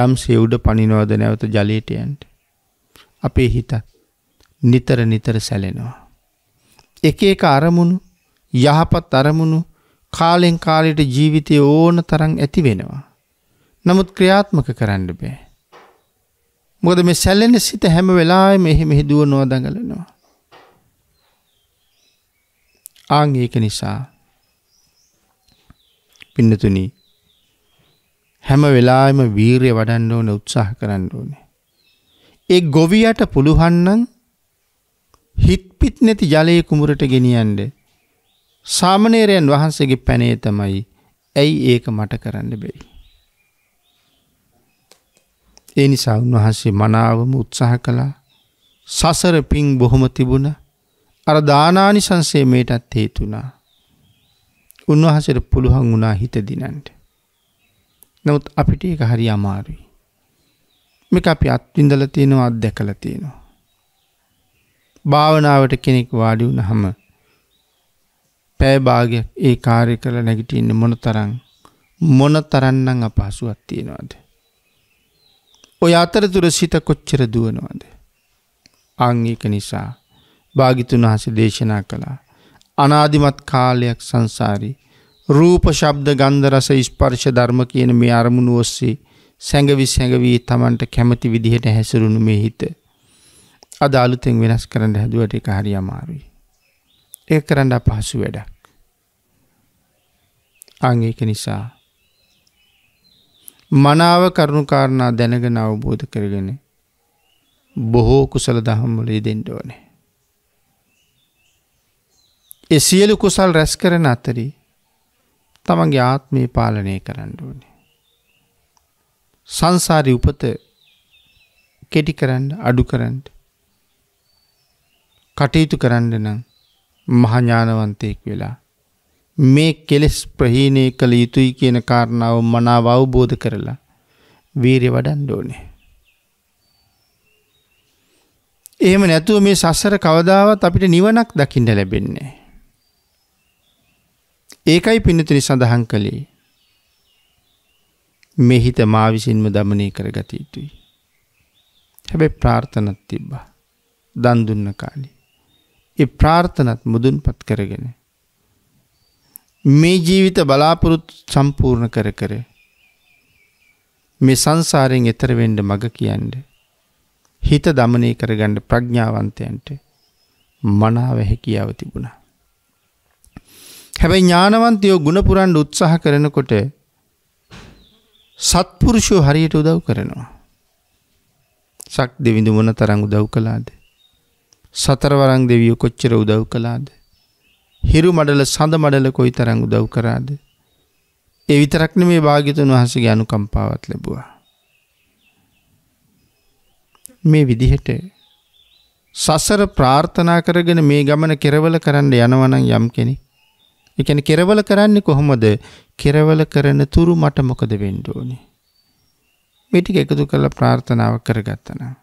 යම් සෙව්ඩ පනිනවද නැවත ජලීටයන්ට. අපේ හිතත් නිතර නිතර සැලෙනවා. එක එක අරමුණු යහපත් අරමුණු කාලෙන් කාලෙට ජීවිතය ඕන තරන් ඇති වෙනවා. නමුත් ක්‍රියාත්මක කරන්න බෑ. මොද මේ සැල්ලෙන සිත හැම වෙලාය මෙහෙ මෙහි දුව නොදඟලනවා. ආං ඒක නිසා පින්නතුනී හැම වෙලාම වීරය වඩන්න ඕන උත්සාහ කරන්න ඕනේ. ඒ ගොවියට පුළුහන්නන් හිත්පිත් නැති ජලය කුමරට ගෙනියන්ඩේ සාමනේරයන් වහන්සේගේ පැනේ තමයි ඇයි ඒක මට කරන්න බැරි. ඒ නිසා උන්වහන්සේ මනාවම උත්සාහ කළා සසර පින් බොහොම තිබුණ අර දානානි සංසේමයටත් හේතුනා. උන්වහසට පුළුවන් වුණා හිත දිනන්ට. නමුත් අපිට ඒක හරි අමාරුයි. මේක අපි අත්විඳල තියෙනවා අත් දැකල තියෙනවා. භාවනාවට කෙනෙක් වාඩි වුණ හම පැය භාගයක් ඒ කාරය කළ නැගිටින්න මොන තරං මොන තරන්නං අපහසුවත් තියෙනවාද. ඔය අතරතුර සිත කොච්චර දුවනවාද. අංගේක නිසා භාගිතුන් වහස දේශනා කළා. අනාධිමත් කාලයක් සංසාරී රූප ශබ්ද ගන්ධරස ස්පර්ශ ධර්ම කියන මේ අරමුණු ඔස්සේ සැඟවි සැඟවී තමන්ට කැමති විදිහට හැසරුණු මේ හිත. අද අලුතෙන් වෙනස් කරන්න හැදුවට එක හරි අමාරුයි. ඒ කරන්න අපහසු වැඩක්. අංඒක නිසා. මනාව කරුණුකාරණා දැනගෙන අවබෝධ කරගෙන බොහෝ කුසල දහම්මලේ දෙෙන්ඩෝනේ. එසියලු කුසල් රැස් කරන අතරී තමන්ගේ ආත්මය පාලනය කරන්නඩුවනේ. සංසාරි උපත කෙටි කරන්න අඩු කරන්න කටයුතු කරන්න නම් මහඥානවන්තයෙක් වෙලා. මේ කෙලෙස් ප්‍රහීණය කළ යුතුයි කියන කාරණාව මනාව අවබෝධ කරලා වීරය වඩන් ඕනේ. එහෙම නැතුව මේ සස්සර කවදාවත් අපිට නිවනක් දකිින්ට ලැබෙන්නේ. ඒකයි පිනතිනි සඳහන් කළේ මෙහිත මා විසින්ම දමනය කරගත යුතුයි. හැබැයි ප්‍රාර්ථනත් තිබ්බා දන්දුන්න කාලේ. ඒ ප්‍රාර්ථනත් මුදුන්පත් කරගෙන. මේ ජීවිත බලාපොරොත් සම්පූර්ණ කර කර මේ සංසාරයෙන් එතරවෙන්ඩ මග කියන්ඩ. හිත දමනය කරගණ්ඩ ප්‍රඥාවන්තයන්ට මනාව හැකියාව තිබුණා. හැබැයි ඥානවන්තයෝ ගුණපුරන්ඩ උත්සාහ කරනකොට සත්පුරුෂෝ හරියට උදව් කරනවා. සක් දෙවිඳු මොන තරං උදව් කලාද. සතරවරං දෙවියෝ කොච්චර උදව් කලාද. හිරු මඩල සඳ මඩල කොයි තරං උදව් කරාද. ඒ විතරක්න මේ භාගිතුන් වහසගේ අනුකම්පාවත් ලැබවා. මේ විදිහට සසර ප්‍රාර්ථනා කරගෙන මේ ගමන කෙරවල කරන්න යනවනං යම් කෙනෙ. එකන කෙරවල කරන්නේ කොහොමද කෙරවල කරන තුරු මට මොකද වෙන්ඩෝනේ. මෙටික එකතු කරලා ප්‍රාර්ථනාව කරගත්තනා.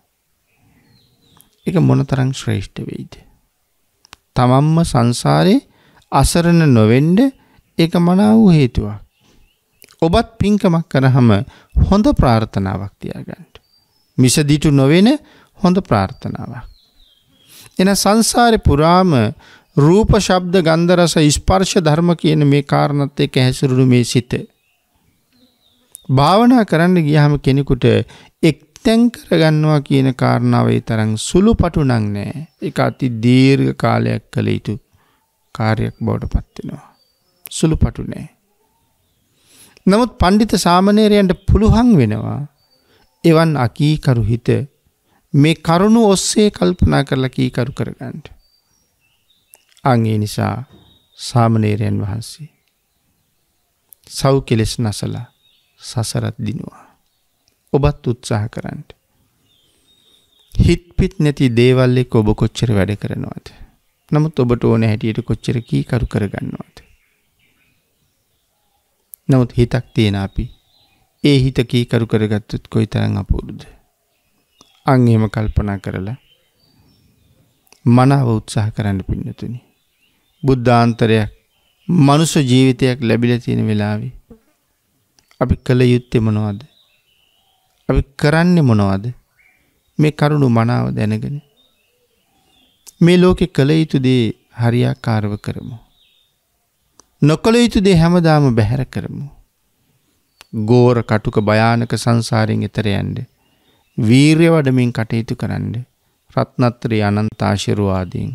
එක මොනතරං ශ්‍රේෂ්ඨ වෙයිද. තමන්ම සංසාරයේ අසරණ නොවෙන්ඩ එක මනා වූ හේතුවක්. ඔබත් පින්කමක් කරහම හොඳ ප්‍රාර්ථනාවක් තියාගන්ට. මිසදිටු නොවෙන හොඳ ප්‍රාර්ථනාවක්. එන සංසාරය පුරාම රූප ශබ්ද ගන්ධරස ස්පර්ශ ධර්ම කියන මේ කාරණත් එක හැසුරුණු මේ සිත. භාවනා කරන්න ගියහම කෙනෙකුට තැන් කරගන්නවා කියන කාරණාවේ තරං සුළු පටුනක් නෑ එක අති දීර්ඝ කාලයක් කළ යුතු කාරයක් බවට පත්වෙනවා. සුළු පටු නෑ. නමුත් පණ්ඩිත සාමනේරයන්ට පුළුහන් වෙනවා එවන් අකීකරු හිත මේ කරුණු ඔස්සේ කල්පනා කරලා කීකරු කරගන්නට. අගේ නිසා සාමනේරයන් වහන්සේ. සව් කෙලෙස් නසලා සසරත් දිනවා. ඔබත් උත්සාහ කරන්නට. හිත්පිත් නැති දේවල් එක්ක ඔබ කොච්චර වැඩ කරනවද. නමුත් ඔබට ඕන හැටියට කොච්චර කීකරු කරගන්නවද. නමුත් හිතක් තියෙන අපි ඒ හිත කීකරු කරගත්තුත් කොයි තරං අපූරුද. අං එහෙම කල්පනා කරලා මනාව උත්සාහ කරන්න පින්නතුනි. බුද්ධාන්තරයක් මනුස ජීවිතයක් ලැබිල තියෙන වෙලාවි. අපි කළ යුත්තෙමනවාද අපි කරන්නේ මොනවද මේ කරුණු මනාව දැනගෙන මේ ලෝකෙ කළ යුතු දේ හරියාකාරව කරමු. නොකළ යුතු දේ හැමදාම බැහැර කරමු. ගෝර කටුක භයානක සංසාරයෙන් එතර යන්ඩ වීර්ය වඩමින් කටයුතු කරන්න රත්නත්‍රය අනන්තාශිරවාදයෙන්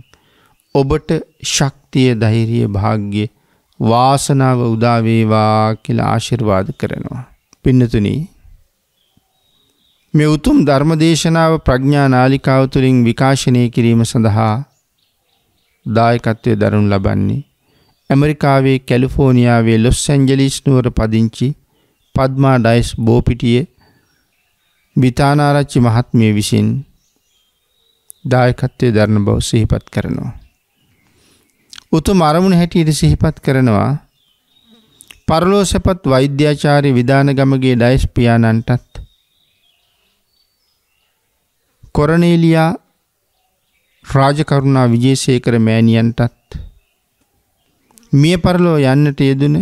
ඔබට ශක්තිය දෛරිය භාග්‍ය වාසනාව උදාවේවා කියලා ආශිර්වාද කරනවා. පින්නතුනී මේ උතුම් ධර්මදේශනාව ප්‍රඥා නාලිකාව තුළින් විකාශනය කිරීම සඳහා දායකත්වය දරුණු ලබන්නේ ඇමරිකාවේ කැලිෆෝනිියාවේ ලොස් සැන්ජලිස් නුවර පදිංචි පද්මා ඩයිස් බෝපිටිය බිතානාරච්චි මහත්මිය විසින් දායකත්වය දරණ බව සිහිපත් කරනවා. උතු මරමුණ හැටියට සිහිපත් කරනවා පරලෝසපත් වෛද්‍යාචාරය විධානගමගේ ඩයිස් පියාණන්ටත් කොරනේලියා රාජකරුණා විජේසේකර මෑණියන්ටත් මිය පරලෝ යන්නට යෙදුන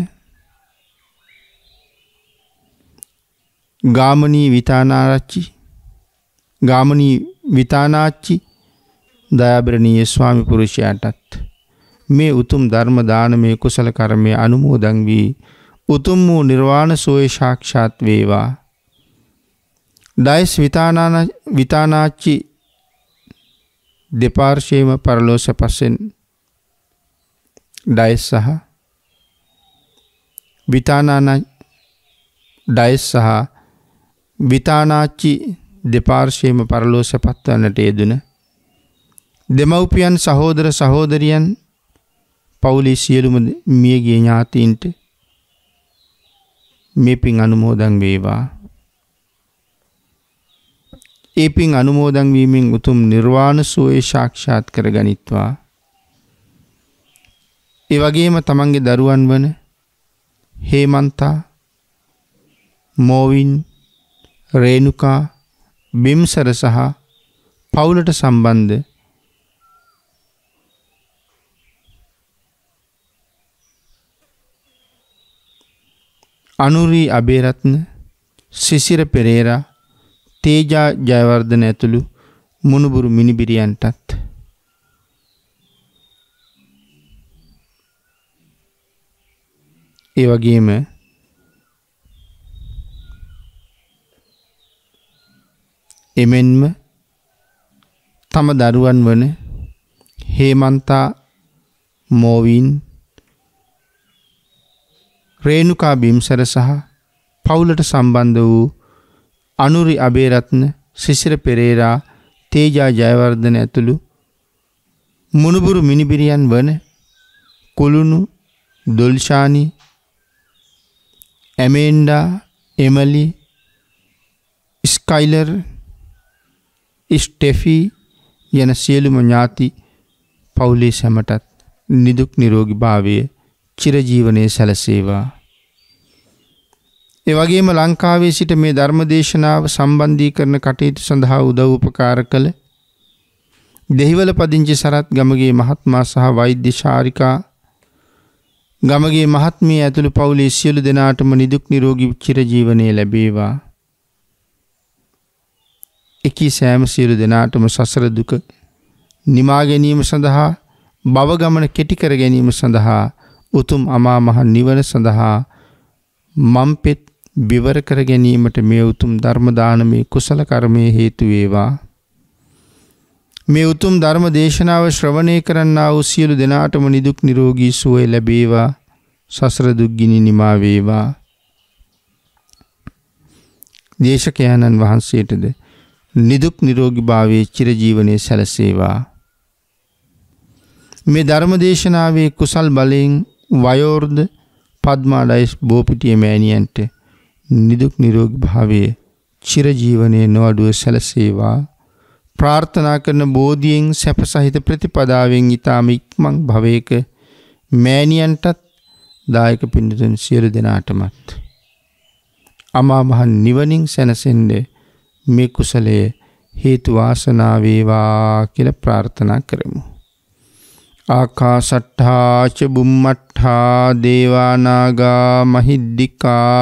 ගාමනී විතානාරච්චි ගාමනී විතානාච්චි දයාබරණීය ස්වාමි පුරුෂයාටත් මේ උතුම් ධර්ම දානමය කුසල කර්මය අනුමෝදන් වී උතුම් වූ නිර්වාණ සෝය සාක්ෂාත් වේවා ඩයිස් විතානාච්චි දෙපාර්ශයම පරලෝ සැපස්සෙන් ඩයිස් සහ විතානාන ඩයිස් සහ විතානාච්චි දෙපාර්ශයම පරලෝ සැපත්වන්නට යෙදන දෙමව්පියන් සහෝදර සහෝදරියන් පවුලි සියලුම මියගේ ඥාතීන්ට මේ පින් අනුමෝදන් වේවා ඒ පින් අනුමෝදන් වීමෙන් උතුම් නිර්වාණ සෝය සාක්ෂාත් කරගනිත්වා. ඒ වගේම තමන්ගේ දරුවන් වන හේමන්තා මෝවින් රේණුකා බිම්සර සහ පවුලට සම්බන්ධ අනුරී අබේරත්න සිසිර පෙරේරා තේජා ජයවර්ධන ඇතුළු මුණුබුරු මිනිබිරියන්ටත් ඒ වගේම එමෙන්ම තම දරුවන් වන හේමන්තා මෝවින් රේණුකා බිම්සර සහ පවුලට සම්බන්ධ වූ අනුරි අබේරත්න සිසිර පෙරේරා තේජා ජයවර්ධන ඇතුළු මුණුබුරු මිනිබිරියන් වන කුළුණු දුල්ශානි ඇමේන්ඩා එමලි ස්කයිලර් ස්ටෙෆි යන සියලුම ඥාති පවුලේ සැමටත් නිදුක් නිරෝගි භාවය චිරජීවනය සැලසේවා ඒ වගේම ලංකාවේ සිට මේ ධර්මදේශනාව සම්බන්ධී කරන කටයුතු සඳහා උදව් උපකාර කළ දෙහිවල පදිංචි සරත් ගමගේ මහත්මා සහ වෛද්‍ය ශාරිකා ගමගේ මහත්මිය ඇතුළු පවුලේ සියලු දෙනාටම නිදුක් නිරෝගී චිරජීවනය ලැබේවා. එකී සෑම සියලු දෙනාටම සසර දුක නිමා ගැනීම සඳහා බව ගමන කෙටි කර ගැනීම සඳහා උතුම් අමා මහ නිවන සඳහා මම්පෙත් විවර කර ගැනීමට මේ උතුම් ධර්ම දානමේ කුසල කර්මයේ හේතු වේවා. මේ උතුම් ධර්ම දේශනාව ශ්‍රවණය කරන්නා වූ සියලු දෙනාටම නිදුක් නිරෝගී සුවය ලැබේවා. සසර දුක් ගිනි නිමා වේවා. දේශකයන්න් වහන්සේටද නිදුක් නිරෝගී භාවයේ චිරජීවනයේ සැලසේවා. මේ ධර්ම දේශනාවේ කුසල් බලයෙන් වයෝර්ධ පද්මාඩයිස් බෝපිටිය මෑණියන්ට නිදුක් නිරෝගී භාවයේ චිරජීවනයේ නොඅඩුව සැලසේවා ප්‍රාර්ථනා කරන බෝධියෙන් සැපසහිත ප්‍රතිපදාවෙන් ඊටම ඉක්මන් භවයක මෑණියන්ටත් දායක පින්තුන් සියලු දෙනාටමත් අමා මහ නිවනින් සැනසෙන්නේ මේ කුසලයේ හේතු වාසනා වේවා කියලා ප්‍රාර්ථනා කරමු. ආකාසට්ඨා ච බුම්මට්ඨා දේවානාගා මහිද්దికා